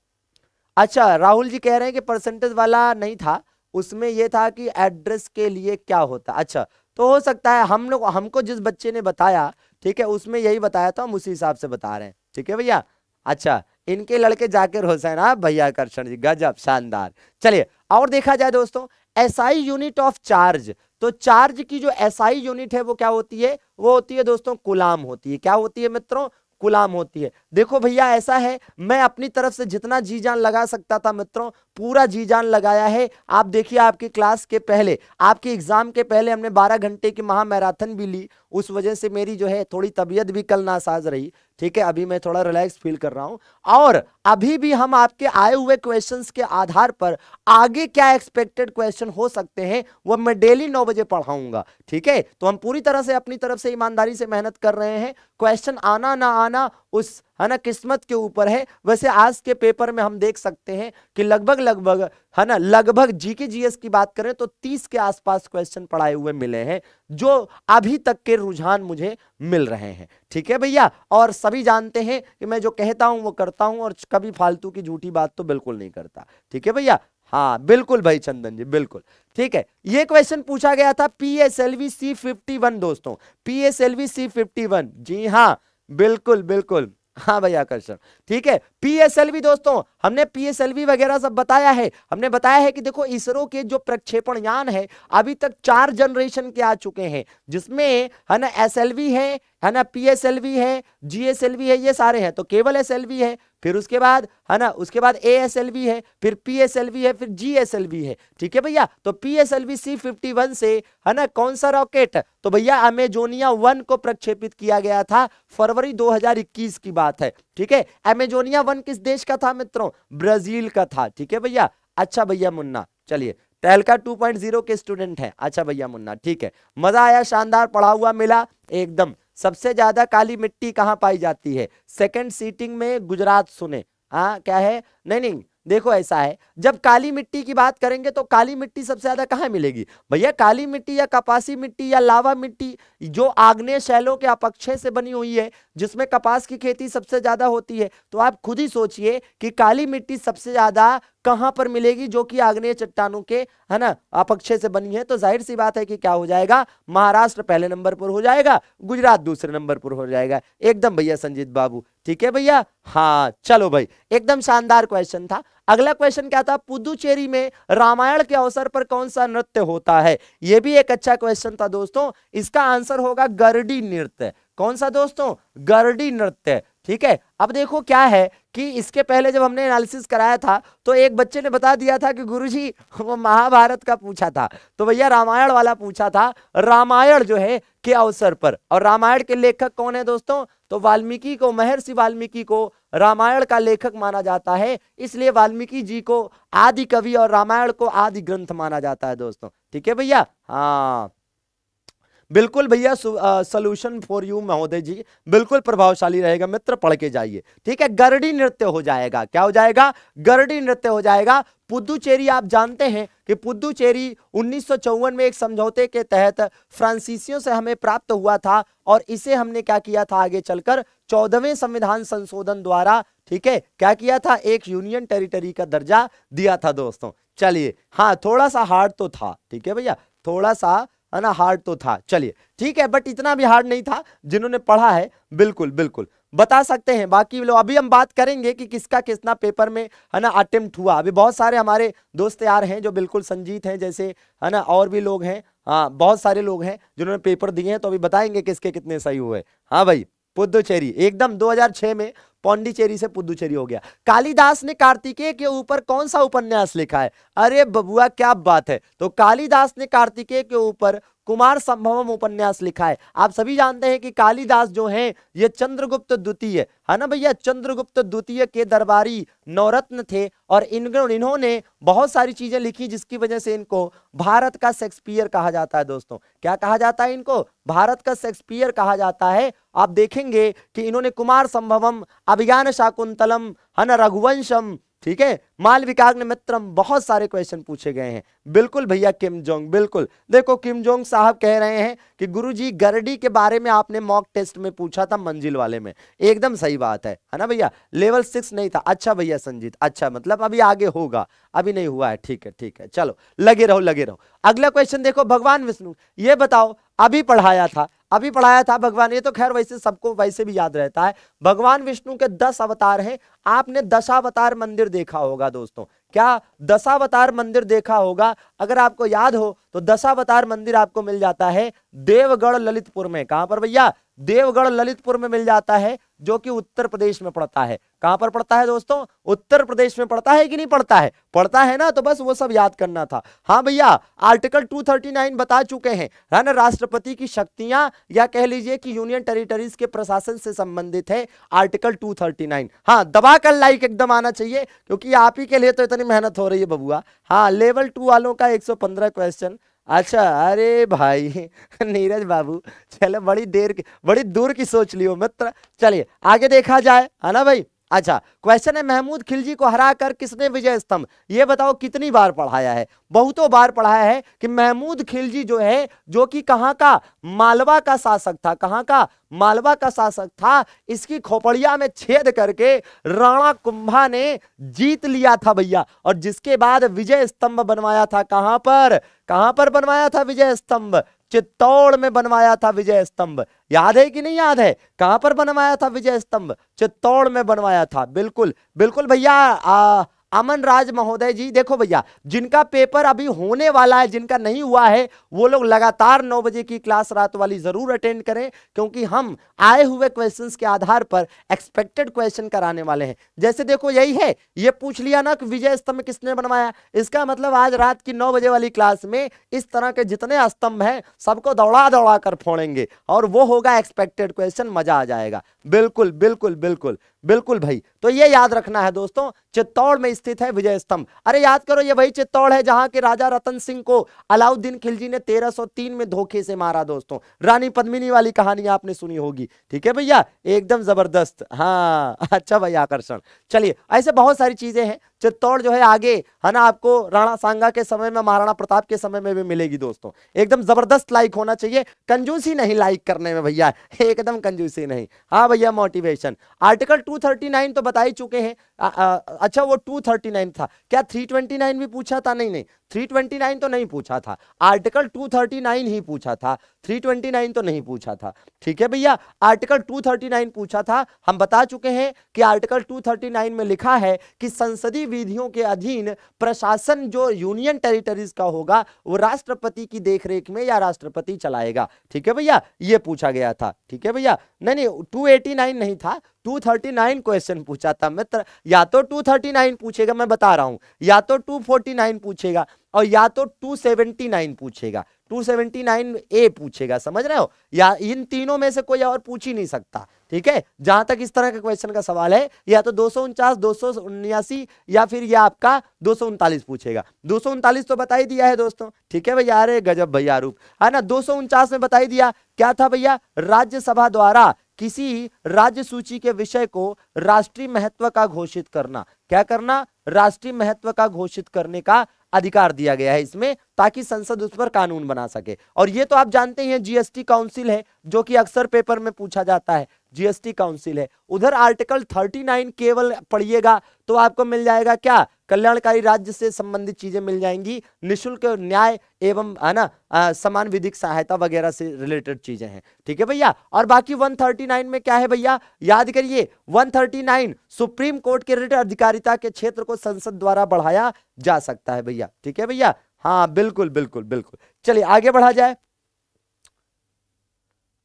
अच्छा राहुल जी कह रहे हैं कि परसेंटेज वाला नहीं था उसमें यह था कि एड्रेस के लिए क्या होता अच्छा तो हो सकता है हम लोग हमको जिस बच्चे ने बताया ठीक है उसमें यही बताया था तो हम उसी हिसाब से बता रहे हैं ठीक है भैया अच्छा इनके लड़के जाकिर हुसैन आप हाँ, भैया कर्षण जी गजब शानदार चलिए और देखा जाए दोस्तों एसआई यूनिट ऑफ चार्ज तो चार्ज की जो एसआई यूनिट है वो क्या होती है वो होती है दोस्तों कुलाम होती है क्या होती है मित्रों कुलाम होती है देखो भैया ऐसा है मैं अपनी तरफ से जितना जी जान लगा सकता था मित्रों पूरा जी जान लगाया है आप देखिए आपकी क्लास के पहले आपके एग्जाम के पहले हमने 12 घंटे की महामैराथन भी ली उस वजह से मेरी जो है थोड़ी तबीयत भी कल नासाज रही ठीक है अभी मैं थोड़ा रिलैक्स फील कर रहा हूँ और अभी भी हम आपके आए हुए क्वेश्चन के आधार पर आगे क्या एक्सपेक्टेड क्वेश्चन हो सकते हैं वह मैं डेली नौ बजे पढ़ाऊंगा ठीक है तो हम पूरी तरह से अपनी तरफ से ईमानदारी से मेहनत कर रहे हैं क्वेश्चन आना ना आना उस है ना किस्मत के ऊपर है वैसे आज के पेपर में हम देख सकते हैं कि लगभग लगभग है ना लगभग जीके जीएस की बात करें तो तीस के आसपास क्वेश्चन पढ़ाए हुए मिले हैं जो अभी तक के रुझान मुझे मिल रहे हैं ठीक है भैया और सभी जानते हैं कि मैं जो कहता हूं वो करता हूं और कभी फालतू की झूठी बात तो बिल्कुल नहीं करता ठीक है भैया हाँ बिल्कुल भाई चंदन जी बिल्कुल ठीक है ये क्वेश्चन पूछा गया था P S L V C fifty one दोस्तों P S L V C fifty one जी हाँ बिल्कुल बिल्कुल हाँ भाई आकर्षण ठीक है पीएसएलवी दोस्तों हमने पीएसएलवी वगैरह सब बताया है हमने बताया है कि देखो इसरो के जो प्रक्षेपण यान है अभी तक चार जनरेशन के आ चुके हैं जिसमें है ना एसएलवी है है ना पी एस एल वी है जी एस एल वी है ये सारे हैं तो केवल एस एल वी है फिर उसके बाद है ना उसके बाद ए एस एल वी है फिर पी एस एल वी है फिर जी एस एल वी है ठीक है भैया तो P S L V C fifty one से है ना कौन सा रॉकेट तो भैया अमेजोनिया वन को प्रक्षेपित किया गया था फरवरी 2021 की बात है ठीक है अमेजोनिया वन किस देश का था मित्रों ब्राजील का था ठीक है भैया अच्छा भैया मुन्ना चलिए टहलका 2.0 के स्टूडेंट हैं अच्छा भैया मुन्ना ठीक है मजा आया शानदार पढ़ा हुआ मिला एकदम सबसे ज्यादा काली मिट्टी कहाँ पाई जाती है सेकंड सीटिंग में गुजरात सुने हाँ क्या है नहीं नहीं देखो ऐसा है जब काली मिट्टी की बात करेंगे तो काली मिट्टी सबसे ज्यादा कहाँ मिलेगी भैया काली मिट्टी या कपासी मिट्टी या लावा मिट्टी जो आग्नेय शैलों के अपक्षय से बनी हुई है जिसमें कपास की खेती सबसे ज्यादा होती है तो आप खुद ही सोचिए कि काली मिट्टी सबसे ज्यादा कहां पर मिलेगी जो कि आग्नेय चट्टानों के है ना अपक्षे से बनी है तो जाहिर सी बात है कि क्या हो जाएगा महाराष्ट्र पहले नंबर पर हो जाएगा गुजरात दूसरे नंबर पर हो जाएगा एकदम भैया संजीत बाबू ठीक है भैया हाँ चलो भाई एकदम शानदार क्वेश्चन था अगला क्वेश्चन क्या था पुदुचेरी में रामायण के अवसर पर कौन सा नृत्य होता है यह भी एक अच्छा क्वेश्चन था दोस्तों इसका आंसर होगा गरडी नृत्य कौन सा दोस्तों गरडी नृत्य ठीक है अब देखो क्या है कि इसके पहले जब हमने एनालिसिस कराया था तो एक बच्चे ने बता दिया था कि गुरुजी वो महाभारत का पूछा था तो भैया रामायण वाला पूछा था रामायण जो है के अवसर पर और रामायण के लेखक कौन है दोस्तों तो वाल्मीकि को महर्षि वाल्मीकि को रामायण का लेखक माना जाता है इसलिए वाल्मीकि जी को आदि कवि और रामायण को आदि ग्रंथ माना जाता है दोस्तों ठीक है भैया हाँ बिल्कुल भैया सोल्यूशन फॉर यू महोदय जी बिल्कुल प्रभावशाली रहेगा मित्र पढ़ के जाइए ठीक है गरडी नृत्य हो जाएगा क्या हो जाएगा गरडी नृत्य हो जाएगा पुदुचेरी आप जानते हैं कि पुदुचेरी उन्नीस में एक समझौते के तहत फ्रांसीसियों से हमें प्राप्त हुआ था और इसे हमने क्या किया था आगे चलकर चौदहवें संविधान संशोधन द्वारा ठीक है क्या किया था एक यूनियन टेरिटरी का दर्जा दिया था दोस्तों चलिए हाँ थोड़ा सा हार्ड तो था ठीक है भैया थोड़ा सा है ना हार्ड तो था चलिए ठीक है बट इतना भी हार्ड नहीं था जिन्होंने पढ़ा है बिल्कुल बिल्कुल बता सकते हैं बाकी लोग अभी हम बात करेंगे कि किसका किसना पेपर में है ना अटेम्प्ट हुआ अभी बहुत सारे हमारे दोस्त यार हैं जो बिल्कुल संजीत हैं जैसे है ना और भी लोग हैं हाँ बहुत सारे लोग हैं जिन्होंने पेपर दिए हैं तो अभी बताएंगे किसके कितने सही हुए हाँ भाई पुदुचेरी एकदम 2006 में पौंडीचेरी से पुदुचेरी हो गया कालिदास ने कार्तिकेय के ऊपर कौन सा उपन्यास लिखा है अरे बबुआ क्या बात है तो कालिदास ने कार्तिकेय के ऊपर कुमार संभवम उपन्यास लिखा है आप सभी जानते हैं कि कालिदास जो हैं ये चंद्रगुप्त द्वितीय है, ना भैया चंद्रगुप्त द्वितीय के दरबारी नवरत्न थे और इन इन्होंने बहुत सारी चीजें लिखी जिसकी वजह से इनको भारत का शेक्सपियर कहा जाता है दोस्तों क्या कहा जाता है इनको भारत का शेक्सपियर कहा जाता है आप देखेंगे कि इन्होंने कुमार संभवम अभिज्ञान शाकुंतलम है रघुवंशम ठीक है माल विकाग्न मित्रम बहुत सारे क्वेश्चन पूछे गए हैं बिल्कुल भैया किम जोंग बिल्कुल देखो किम जोंग साहब कह रहे हैं कि गुरुजी गरडी के बारे में आपने मॉक टेस्ट में पूछा था मंजिल वाले में एकदम सही बात है है ना भैया लेवल सिक्स नहीं था अच्छा भैया संजीत अच्छा मतलब अभी आगे होगा अभी नहीं हुआ है ठीक है ठीक है चलो लगे रहो लगे रहो अगला क्वेश्चन देखो भगवान विष्णु ये बताओ अभी पढ़ाया था अभी पढ़ाया था भगवान ये तो खैर वैसे सबको वैसे भी याद रहता है भगवान विष्णु के दस अवतार हैं आपने दशावतार मंदिर देखा होगा दोस्तों क्या दशावतार मंदिर देखा होगा अगर आपको याद हो तो दशावतार मंदिर आपको मिल जाता है देवगढ़ ललितपुर में कहां पर भैया देवगढ़ ललितपुर में मिल जाता है जो कि उत्तर प्रदेश में पड़ता है कहां पर पड़ता है दोस्तों उत्तर प्रदेश में पड़ता है कि नहीं पड़ता है पड़ता है ना तो बस वो सब याद करना था हाँ भैया आर्टिकल 239 बता चुके हैं है ना राष्ट्रपति की शक्तियां या कह लीजिए कि यूनियन टेरिटरीज के प्रशासन से संबंधित है आर्टिकल 239 हाँ दबा कर लाइक एकदम आना चाहिए क्योंकि आप ही के लिए तो इतनी मेहनत हो रही है बबुआ हाँ लेवल टू वालों का एक क्वेश्चन अच्छा अरे भाई <laughs> नीरज बाबू चलो बड़ी देर की बड़ी दूर की सोच लियो मित्र चलिए आगे देखा जाए है ना भाई अच्छा क्वेश्चन है महमूद खिलजी को हरा कर किसने विजय स्तंभ ये बताओ कितनी बार पढ़ाया है बहुतों बार पढ़ाया है कि महमूद खिलजी जो है जो कि कहां का मालवा का शासक था कहाँ का मालवा का शासक था इसकी खोपड़िया में छेद करके राणा कुंभा ने जीत लिया था भैया और जिसके बाद विजय स्तंभ बनवाया था कहां पर कहां पर बनवाया था विजय स्तंभ चित्तौड़ में बनवाया था विजय स्तंभ याद है कि नहीं याद है कहां पर बनवाया था विजय स्तंभ चित्तौड़ में बनवाया था बिल्कुल बिल्कुल भैया अमन राज महोदय जी देखो भैया जिनका पेपर अभी होने वाला है जिनका नहीं हुआ है वो लोग लगातार नौ बजे की क्लास रात वाली जरूर अटेंड करें क्योंकि हम आए हुए क्वेश्चन के आधार पर एक्सपेक्टेड क्वेश्चन कराने वाले हैं जैसे देखो यही है ये पूछ लिया ना कि विजय स्तंभ किसने बनवाया इसका मतलब आज रात की नौ बजे वाली क्लास में इस तरह के जितने स्तंभ हैं सबको दौड़ा दौड़ा कर फोड़ेंगे और वो होगा एक्सपेक्टेड क्वेश्चन मजा आ जाएगा बिल्कुल बिल्कुल बिल्कुल बिल्कुल भाई तो ये याद रखना है दोस्तों चित्तौड़ में स्थित है विजय स्तंभ अरे याद करो ये वही चित्तौड़ है जहां के राजा रतन सिंह को अलाउद्दीन खिलजी ने 1303 में धोखे से मारा दोस्तों रानी पद्मिनी वाली कहानी आपने सुनी होगी ठीक है भैया एकदम जबरदस्त हाँ <laughs> अच्छा भाई आकर्षण चलिए ऐसे बहुत सारी चीजें हैं चित्तौड़ जो है आगे है ना आपको राणा सांगा के समय में महाराणा प्रताप के समय में भी मिलेगी दोस्तों एकदम जबरदस्त लाइक होना चाहिए कंजूसी नहीं लाइक करने में भैया <laughs> एकदम कंजूसी नहीं हाँ भैया मोटिवेशन आर्टिकल 239 तो बता ही चुके हैं अच्छा वो 239 था क्या 329 भी पूछा था नहीं नहीं 329 तो नहीं पूछा था आर्टिकल 239 ही पूछा था 329 तो नहीं पूछा था ठीक है भैया आर्टिकल 239 पूछा था हम बता चुके हैं कि आर्टिकल 239 में लिखा है कि संसदीय विधियों के अधीन प्रशासन जो यूनियन टेरिटरीज का होगा वो राष्ट्रपति की देखरेख में या राष्ट्रपति चलाएगा ठीक है भैया ये पूछा गया था ठीक है भैया नहीं नहीं टू नहीं था 239 क्वेश्चन पूछा था मित्र या तो 239 पूछेगा मैं बता रहा हूँ या तो 249 पूछेगा और या तो 279 पूछेगा 279 ए पूछेगा समझ रहे हो या इन तीनों में से कोई और पूछ ही नहीं सकता ठीक है जहां तक इस तरह के क्वेश्चन का सवाल है या तो दो सौ या फिर यह आपका दो पूछेगा दो तो बता ही दिया है दोस्तों ठीक है भैया अरे गजब भैया रूप है ना दो में बताई दिया क्या था भैया राज्यसभा द्वारा किसी राज्य सूची के विषय को राष्ट्रीय महत्व का घोषित करना क्या करना राष्ट्रीय महत्व का घोषित करने का अधिकार दिया गया है इसमें ताकि संसद उस पर कानून बना सके और ये तो आप जानते ही हैं जीएसटी काउंसिल है जो कि अक्सर पेपर में पूछा जाता है जीएसटी काउंसिल है उधर आर्टिकल 39 केवल पढ़िएगा तो आपको मिल जाएगा क्या कल्याणकारी राज्य से संबंधित चीजें मिल जाएंगी निशुल्क न्याय एवं है ना समान विधिक सहायता वगैरह से रिलेटेड चीजें हैं ठीक है भैया और बाकी 139 में क्या है भैया याद करिए 139 सुप्रीम कोर्ट के रिट अधिकारिता के क्षेत्र को संसद द्वारा बढ़ाया जा सकता है भैया ठीक है भैया हाँ बिल्कुल बिल्कुल बिल्कुल चलिए आगे बढ़ा जाए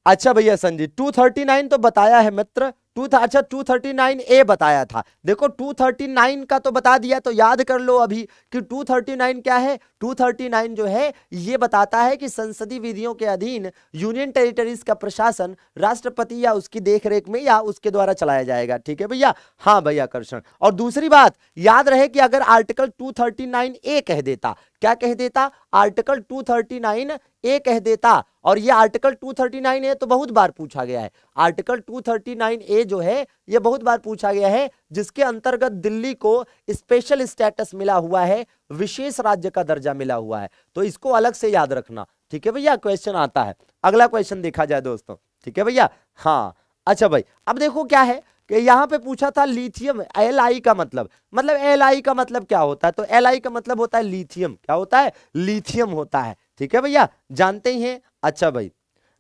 अच्छा भैया थर्टी 239 तो बताया है मित्र टू अच्छा टू थर्टी नाइन ए बताया था देखो टू थर्टी नाइन का तो बता दिया तो याद कर लो अभी कि टू थर्टी नाइन क्या है टू थर्टी नाइन जो है ये बताता है कि संसदीय विधियों के अधीन यूनियन टेरिटरीज का प्रशासन राष्ट्रपति या उसकी देखरेख में या उसके द्वारा चलाया जाएगा ठीक है भैया हाँ भैया कर्षण और दूसरी बात याद रहे कि अगर आर्टिकल टू ए कह देता क्या कह देता आर्टिकल 239 ए कह देता और ये आर्टिकल 239 ए तो बहुत बार पूछा गया है आर्टिकल 239 ए जो है ये बहुत बार पूछा गया है जिसके अंतर्गत दिल्ली को स्पेशल स्टेटस मिला हुआ है विशेष राज्य का दर्जा मिला हुआ है तो इसको अलग से याद रखना ठीक है भैया क्वेश्चन आता है अगला क्वेश्चन देखा जाए दोस्तों ठीक है भैया हाँ अच्छा भाई अब देखो क्या है कि यहाँ पे पूछा था लिथियम एल आई का मतलब मतलब एल आई का मतलब क्या होता है तो एल आई का मतलब होता है लिथियम क्या होता है लिथियम होता है ठीक है भैया जानते ही हैं अच्छा भाई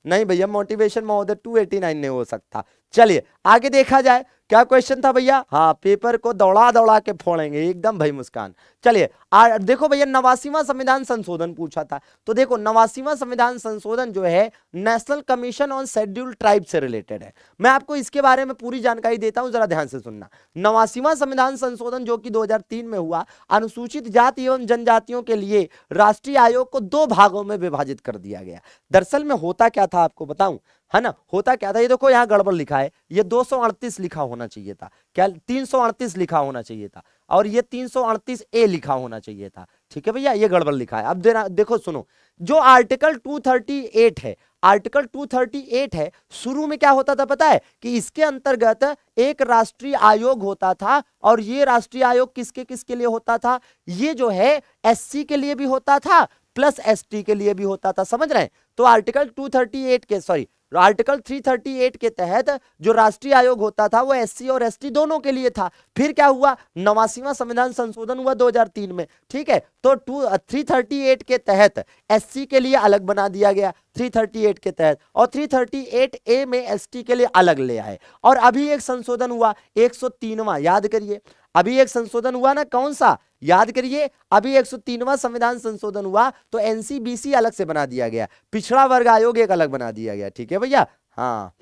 नहीं भैया मोटिवेशन महोदय 289 नहीं हो सकता चलिए आगे देखा जाए क्या क्वेश्चन था भैया हाँ पेपर को दौड़ा दौड़ा के फोड़ेंगे एकदम भाई मुस्कान चलिए देखो भैया नवासीवा संविधान संशोधन पूछा था तो देखो नवासीवा संविधान संशोधन जो है national commission on schedule tribe से रिलेटेड है मैं आपको इसके बारे में पूरी जानकारी देता हूं जरा ध्यान से सुनना नवासीवा संविधान संशोधन जो कि 2003 में हुआ अनुसूचित जाति एवं जनजातियों के लिए राष्ट्रीय आयोग को दो भागों में विभाजित कर दिया गया दरअसल में होता क्या था आपको बताऊं है ना होता क्या था ये देखो यहाँ गड़बड़ लिखा है ये दो लिखा होना चाहिए था क्या तीन लिखा होना चाहिए था और ये तीन ए लिखा होना चाहिए था ठीक है भैया ये गड़बड़ लिखा है अब देना देखो सुनो जो आर्टिकल 238 है आर्टिकल 238 है शुरू में क्या होता था पता है कि इसके अंतर्गत एक राष्ट्रीय आयोग होता था और ये राष्ट्रीय आयोग किसके किसके लिए होता था ये जो है सी के लिए भी होता था प्लस एसटी के लिए भी होता था समझ रहे हैं तो आर्टिकल 238 के सॉरी आर्टिकल 338 के तहत जो राष्ट्रीय आयोग होता था वो एससी और एसटी दोनों के लिए था फिर क्या हुआ नवासीवा संविधान संशोधन हुआ 2003 में ठीक है तो टू 338 uh, के तहत एससी के लिए अलग बना दिया गया 338 के तहत और 338 ए में एसटी के लिए अलग ले आए और अभी एक संशोधन हुआ 103वां याद करिए अभी एक संशोधन हुआ ना कौन सा याद करिए अभी 103वां संविधान संशोधन हुआ तो एनसीबीसी अलग से बना दिया गया पिछले पिछड़ा वर्ग आयोग एक अलग बना दिया गया ठीक है भैया हाँ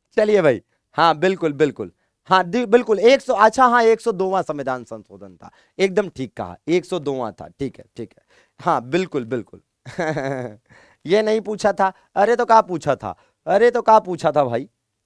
<laughs> चलिए भाई हाँ बिल्कुल बिल्कुल हाँ बिल्कुल एक सौ अच्छा हाँ एक सौ दोवा संविधान संशोधन था एकदम ठीक कहा एक सौ दोवा था ठीक है ठीक है हाँ बिल्कुल बिल्कुल <laughs> ये नहीं पूछा था अरे तो कहा पूछा था अरे तो कहा पूछा था भाई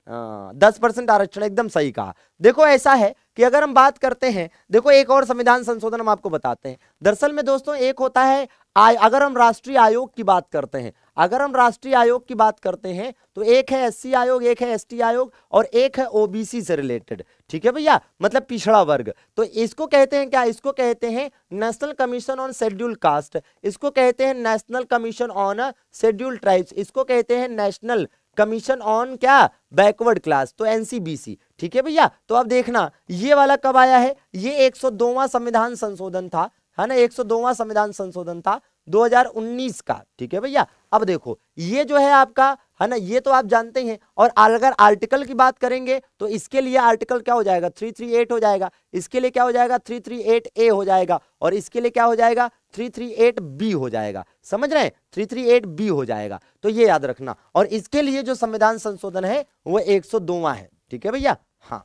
आ, हाँ, दस परसेंट आरक्षण एकदम सही कहा देखो ऐसा है कि अगर हम बात करते हैं देखो एक और संविधान संशोधन हम आपको बताते हैं दरअसल में दोस्तों एक होता है आय अगर हम राष्ट्रीय आयोग की बात करते हैं अगर हम राष्ट्रीय आयोग की बात करते हैं तो एक है एस आयोग एक है एसटी आयोग और एक है ओबीसी से रिलेटेड ठीक है भैया मतलब पिछड़ा वर्ग तो इसको कहते हैं क्या इसको कहते हैं national commission on schedule caste इसको कहते हैं national commission on schedule tribes इसको कहते हैं नेशनल कमीशन ऑन क्या बैकवर्ड क्लास तो एनसीबीसी ठीक है भैया तो अब देखना ये वाला कब आया है ये एक संविधान संशोधन था है ना एक संविधान संशोधन था 2019 का ठीक है भैया अब देखो ये जो है आपका है ना ये तो आप जानते हैं और अगर आर्टिकल की बात करेंगे तो इसके लिए आर्टिकल क्या हो जाएगा थ्री थ्री एट हो जाएगा इसके लिए क्या हो जाएगा थ्री थ्री एट ए हो जाएगा और इसके लिए क्या हो जाएगा थ्री थ्री एट बी हो जाएगा समझ रहे हैं थ्री थ्री एट बी हो जाएगा तो ये याद रखना और इसके लिए जो संविधान संशोधन है वो एक सौ है ठीक है भैया हाँ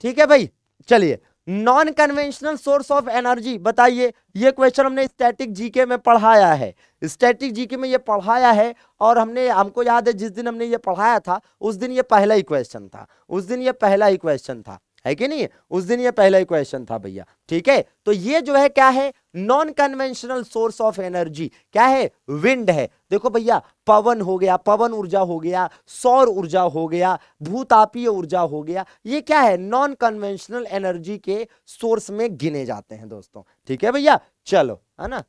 ठीक है भाई चलिए non conventional source of energy बताइए ये क्वेश्चन हमने स्टैटिक जीके में पढ़ाया है स्टैटिक जीके में ये पढ़ाया है और हमने हमको याद है जिस दिन हमने ये पढ़ाया था उस दिन ये पहला ही क्वेश्चन था उस दिन ये पहला ही क्वेश्चन था है कि नहीं उस दिन ये पहला ही क्वेश्चन था भैया ठीक है तो ये जो है क्या है non conventional source of energy क्या है विंड है देखो भैया पवन हो गया पवन ऊर्जा हो गया सौर ऊर्जा हो गया भूतापीय ऊर्जा हो गया ये क्या है नॉन कन्वेंशनल एनर्जी के सोर्स में गिने जाते हैं दोस्तों ठीक है भैया चलो है ना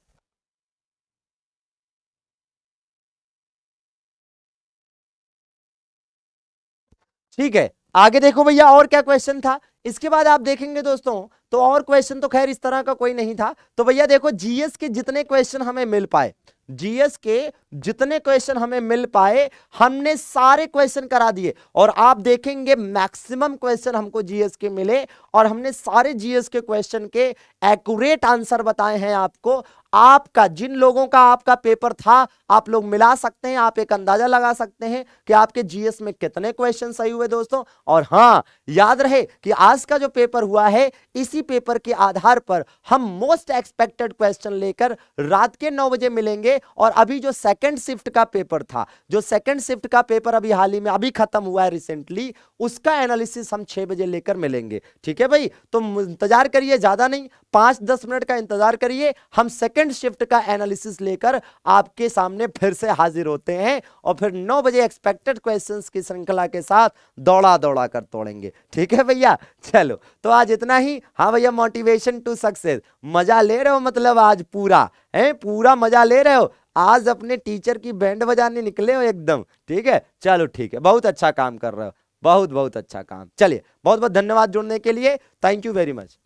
ठीक है आगे देखो भैया और क्या क्वेश्चन था इसके बाद आप देखेंगे दोस्तों तो और क्वेश्चन तो खैर इस तरह का कोई नहीं था तो भैया देखो जीएस के जितने क्वेश्चन हमें मिल पाए जीएस के जितने क्वेश्चन हमें मिल पाए हमने सारे क्वेश्चन करा दिए और आप देखेंगे मैक्सिमम क्वेश्चन हमको जीएस के मिले और हमने सारे जीएस के क्वेश्चन के एक्यूरेट आंसर बताए हैं आपको आपका जिन लोगों का आपका पेपर था आप लोग मिला सकते हैं आप एक अंदाजा लगा सकते हैं कि आपके जीएस में कितने क्वेश्चन सही हुए दोस्तों और हाँ याद रहे कि आज का जो पेपर हुआ है इसी पेपर के आधार पर हम मोस्ट एक्सपेक्टेड क्वेश्चन लेकर रात के नौ बजे मिलेंगे और अभी जो सेकेंड सेकंड शिफ्ट का पेपर था जो सेकंड शिफ्ट का पेपर अभी हाल ही में अभी खत्म हुआ है रिसेंटली उसका एनालिसिस हम छह बजे लेकर मिलेंगे ठीक है भाई तो इंतजार करिए ज़्यादा नहीं पांच दस मिनट का इंतजार करिए हम सेकेंड शिफ्ट का एनालिसिस लेकर आपके सामने फिर से हाजिर होते हैं और फिर नौ बजे एक्सपेक्टेड क्वेश्चन की श्रृंखला के साथ दौड़ा दौड़ा कर तोड़ेंगे ठीक है भैया चलो तो आज इतना ही हाँ भैया मोटिवेशन टू सक्सेस मजा ले रहे हो मतलब आज पूरा है पूरा मजा ले रहे हो आज अपने टीचर की बैंड बजाने निकले हो एकदम ठीक है चलो ठीक है बहुत अच्छा काम कर रहे हो बहुत बहुत अच्छा काम चलिए बहुत बहुत धन्यवाद जुड़ने के लिए थैंक यू वेरी मच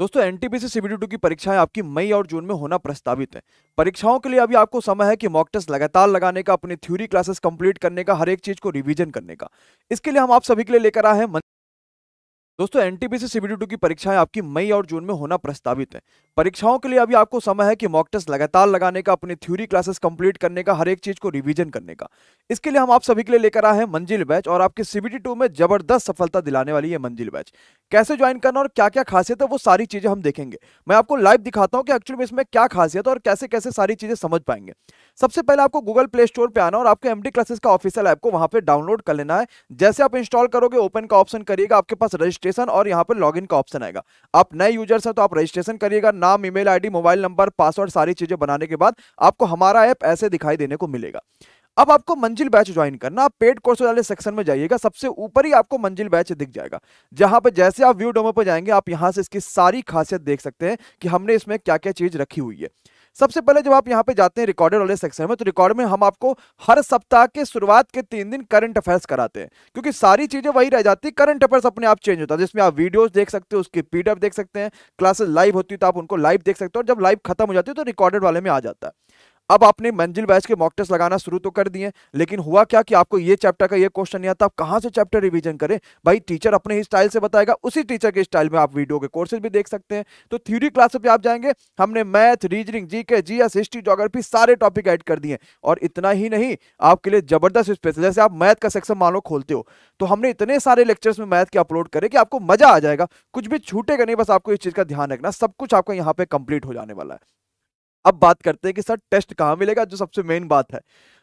दोस्तों एनटीपीसी सीबीडी टू की परीक्षाएं आपकी मई और जून में होना प्रस्तावित है परीक्षाओं के लिए अभी आपको समय है कि मॉक टेस्ट लगातार लगाने का अपनी थ्योरी क्लासेस कंप्लीट करने का हर एक चीज को रिवीजन करने का इसके लिए हम आप सभी के लिए लेकर आए हैं दोस्तों एनटीपीसी सीबीटी की परीक्षाएं आपकी मई और जून में होना प्रस्तावित है परीक्षाओं के लिए अभी आपको समय है कि मॉक टेस्ट लगातार लगाने का अपनी थ्योरी क्लासेस कंप्लीट करने का हर एक चीज को रिवीजन करने का इसके लिए हम आप सभी के लिए लेकर आए हैं मंजिल बैच और आपके सीबीटी टू में जबरदस्त सफलता दिलाने वाली है मंजिल बैच कैसे ज्वाइन करना और क्या क्या खासियत है वो सारी चीजें हम देखेंगे मैं आपको लाइव दिखाता हूँ कि एक्चुअली में इसमें क्या खासियत है और कैसे कैसे सारी चीजें समझ पाएंगे सबसे पहले आपको गूगल प्ले स्टोर पर आना और आपके एमडी क्लासेस का ऑफिसियल ऐप को वहां पर डाउनलोड कर लेना है जैसे आप इंस्टॉल करोगे ओपन का ऑप्शन करिएगा आपके पास रजिस्टर रजिस्ट्रेशन और यहाँ पर लॉग का ऑप्शन आएगा आप नए यूजर्स हैं तो आप रजिस्ट्रेशन करिएगा नाम email ID mobile number password सारी चीजें बनाने के बाद आपको हमारा ऐप ऐसे दिखाई देने को मिलेगा अब आपको मंजिल बैच ज्वाइन करना आप पेड कोर्स वाले सेक्शन में जाइएगा सबसे ऊपर ही आपको मंजिल बैच दिख जाएगा जहां पर जैसे आप व्यू डोमो पर जाएंगे आप यहां से इसकी सारी खासियत देख सकते हैं कि हमने इसमें क्या क्या चीज रखी हुई है सबसे पहले जब आप यहाँ पे जाते हैं रिकॉर्डेड वाले सेक्शन में तो रिकॉर्ड में हम आपको हर सप्ताह के शुरुआत के तीन दिन करंट अफेयर्स कराते हैं क्योंकि सारी चीजें वही रह जाती है करंट अफेयर्स अपने आप चेंज होता है जिसमें आप वीडियोस देख सकते हो उसकी पीडीएफ देख सकते हैं क्लासेस लाइव होती है तो आप उनको लाइव देख सकते हो और जब लाइव खत्म हो जाती है तो रिकॉर्डेड वाले में आ जाता है अब आपने मंजिल वाइज के मॉक टेस्ट लगाना शुरू तो कर दिए लेकिन हुआ क्या कि आपको ये चैप्टर का ये क्वेश्चन नहीं आता आप कहाँ से चैप्टर रिवीजन करें भाई टीचर अपने ही स्टाइल से बताएगा उसी टीचर के स्टाइल में आप वीडियो के कोर्सेज भी देख सकते हैं तो थ्योरी क्लास पे आप जाएंगे हमने मैथ रीजनिंग जी के जी हिस्ट्री जोग्राफी सारे टॉपिक एड कर दिए और इतना ही नहीं आपके लिए जबरदस्त स्पेशल जैसे आप मैथ का सेक्शन मान लो खोलते हो तो हमने इतने सारे लेक्चर्स में मैथ के अपलोड करे कि आपको मजा आ जाएगा कुछ भी छूटेगा नहीं बस आपको इस चीज का ध्यान रखना सब कुछ आपका यहाँ पे कंप्लीट हो जाने वाला है अब बात करते हैं कि सर टेस्ट कहाँ मिलेगा जो सबसे मेन बात है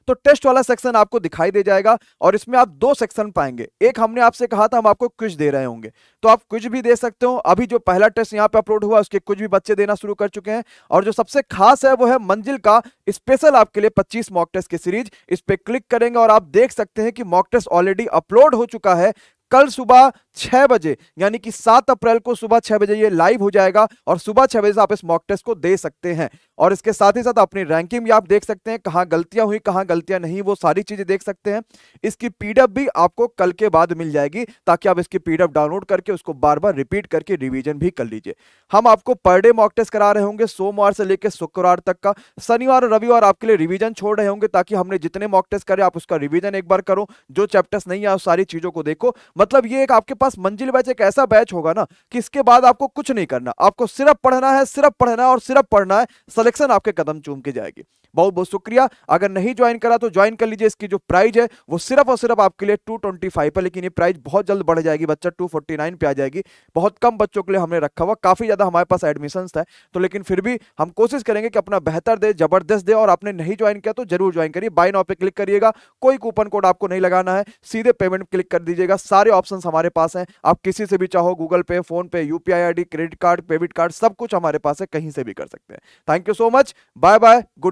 तो टेस्ट वाला सेक्शन आपको दिखाई दे जाएगा और इसमें आप दो सेक्शन पाएंगे एक हमने आपसे कहा था हम आपको कुछ दे रहे होंगे तो आप कुछ भी दे सकते हो अभी जो पहला टेस्ट यहाँ पे अपलोड हुआ उसके कुछ भी बच्चे देना शुरू कर चुके हैं और जो सबसे खास है वो है मंजिल का स्पेशल आपके लिए पच्चीस मॉक टेस्ट की सीरीज इस पर क्लिक करेंगे और आप देख सकते हैं कि मॉक टेस्ट ऑलरेडी अपलोड हो चुका है कल सुबह छह बजे यानी कि सात अप्रैल को सुबह छह बजे ये लाइव हो जाएगा और सुबह छह बजे आप इस मॉक टेस्ट को दे सकते हैं और इसके साथ ही साथ अपनी रैंकिंग भी आप देख सकते हैं कहाँ गलतियां हुई कहाँ गलतियां नहीं वो सारी चीजें देख सकते हैं इसकी पीडीएफ भी आपको कल के बाद मिल जाएगी ताकि आप इसकी पीडीएफ डाउनलोड करके उसको बार बार रिपीट करके रिविजन भी कर लीजिए हम आपको पर डे मॉक टेस्ट करा रहे होंगे सोमवार से लेकर शुक्रवार तक का शनिवार रविवार आपके लिए रिविजन छोड़ रहे होंगे ताकि हमने जितने मॉक टेस्ट करे आप उसका रिविजन एक बार करो जो चैप्टर्स नहीं आए सारी चीजों को देखो मतलब ये एक आपके पास मंजिल बैच एक ऐसा बैच होगा ना कि इसके बाद आपको कुछ नहीं करना आपको सिर्फ पढ़ना है सिर्फ पढ़ना है और सिर्फ पढ़ना है सिलेक्शन आपके कदम चूम के जाएगी बहुत बहुत शुक्रिया अगर नहीं ज्वाइन करा तो ज्वाइन कर लीजिए इसकी जो प्राइज है वो सिर्फ और सिर्फ आपके लिए टू ट्वेंटी फाइव पर लेकिन ये प्राइज बहुत जल्द बढ़ जाएगी बच्चा टू फोर्टी नाइन पे आ जाएगी बहुत कम बच्चों के लिए हमने रखा हुआ काफी ज्यादा हमारे पास एडमिशन था तो लेकिन फिर भी हम कोशिश करेंगे कि अपना बेहतर दे जबरदस्त दे और आपने नहीं ज्वाइन किया तो जरूर ज्वाइन करिए बाइन नाउ पे क्लिक करिएगा कोई कूपन कोड आपको नहीं लगाना है सीधे पेमेंट क्लिक कर दीजिएगा सारे ऑप्शन हमारे पास है आप किसी से भी चाहो Google Pay PhonePe UPI ID credit card debit card सब कुछ हमारे पास है कहीं से भी कर सकते हैं thank you so much bye bye good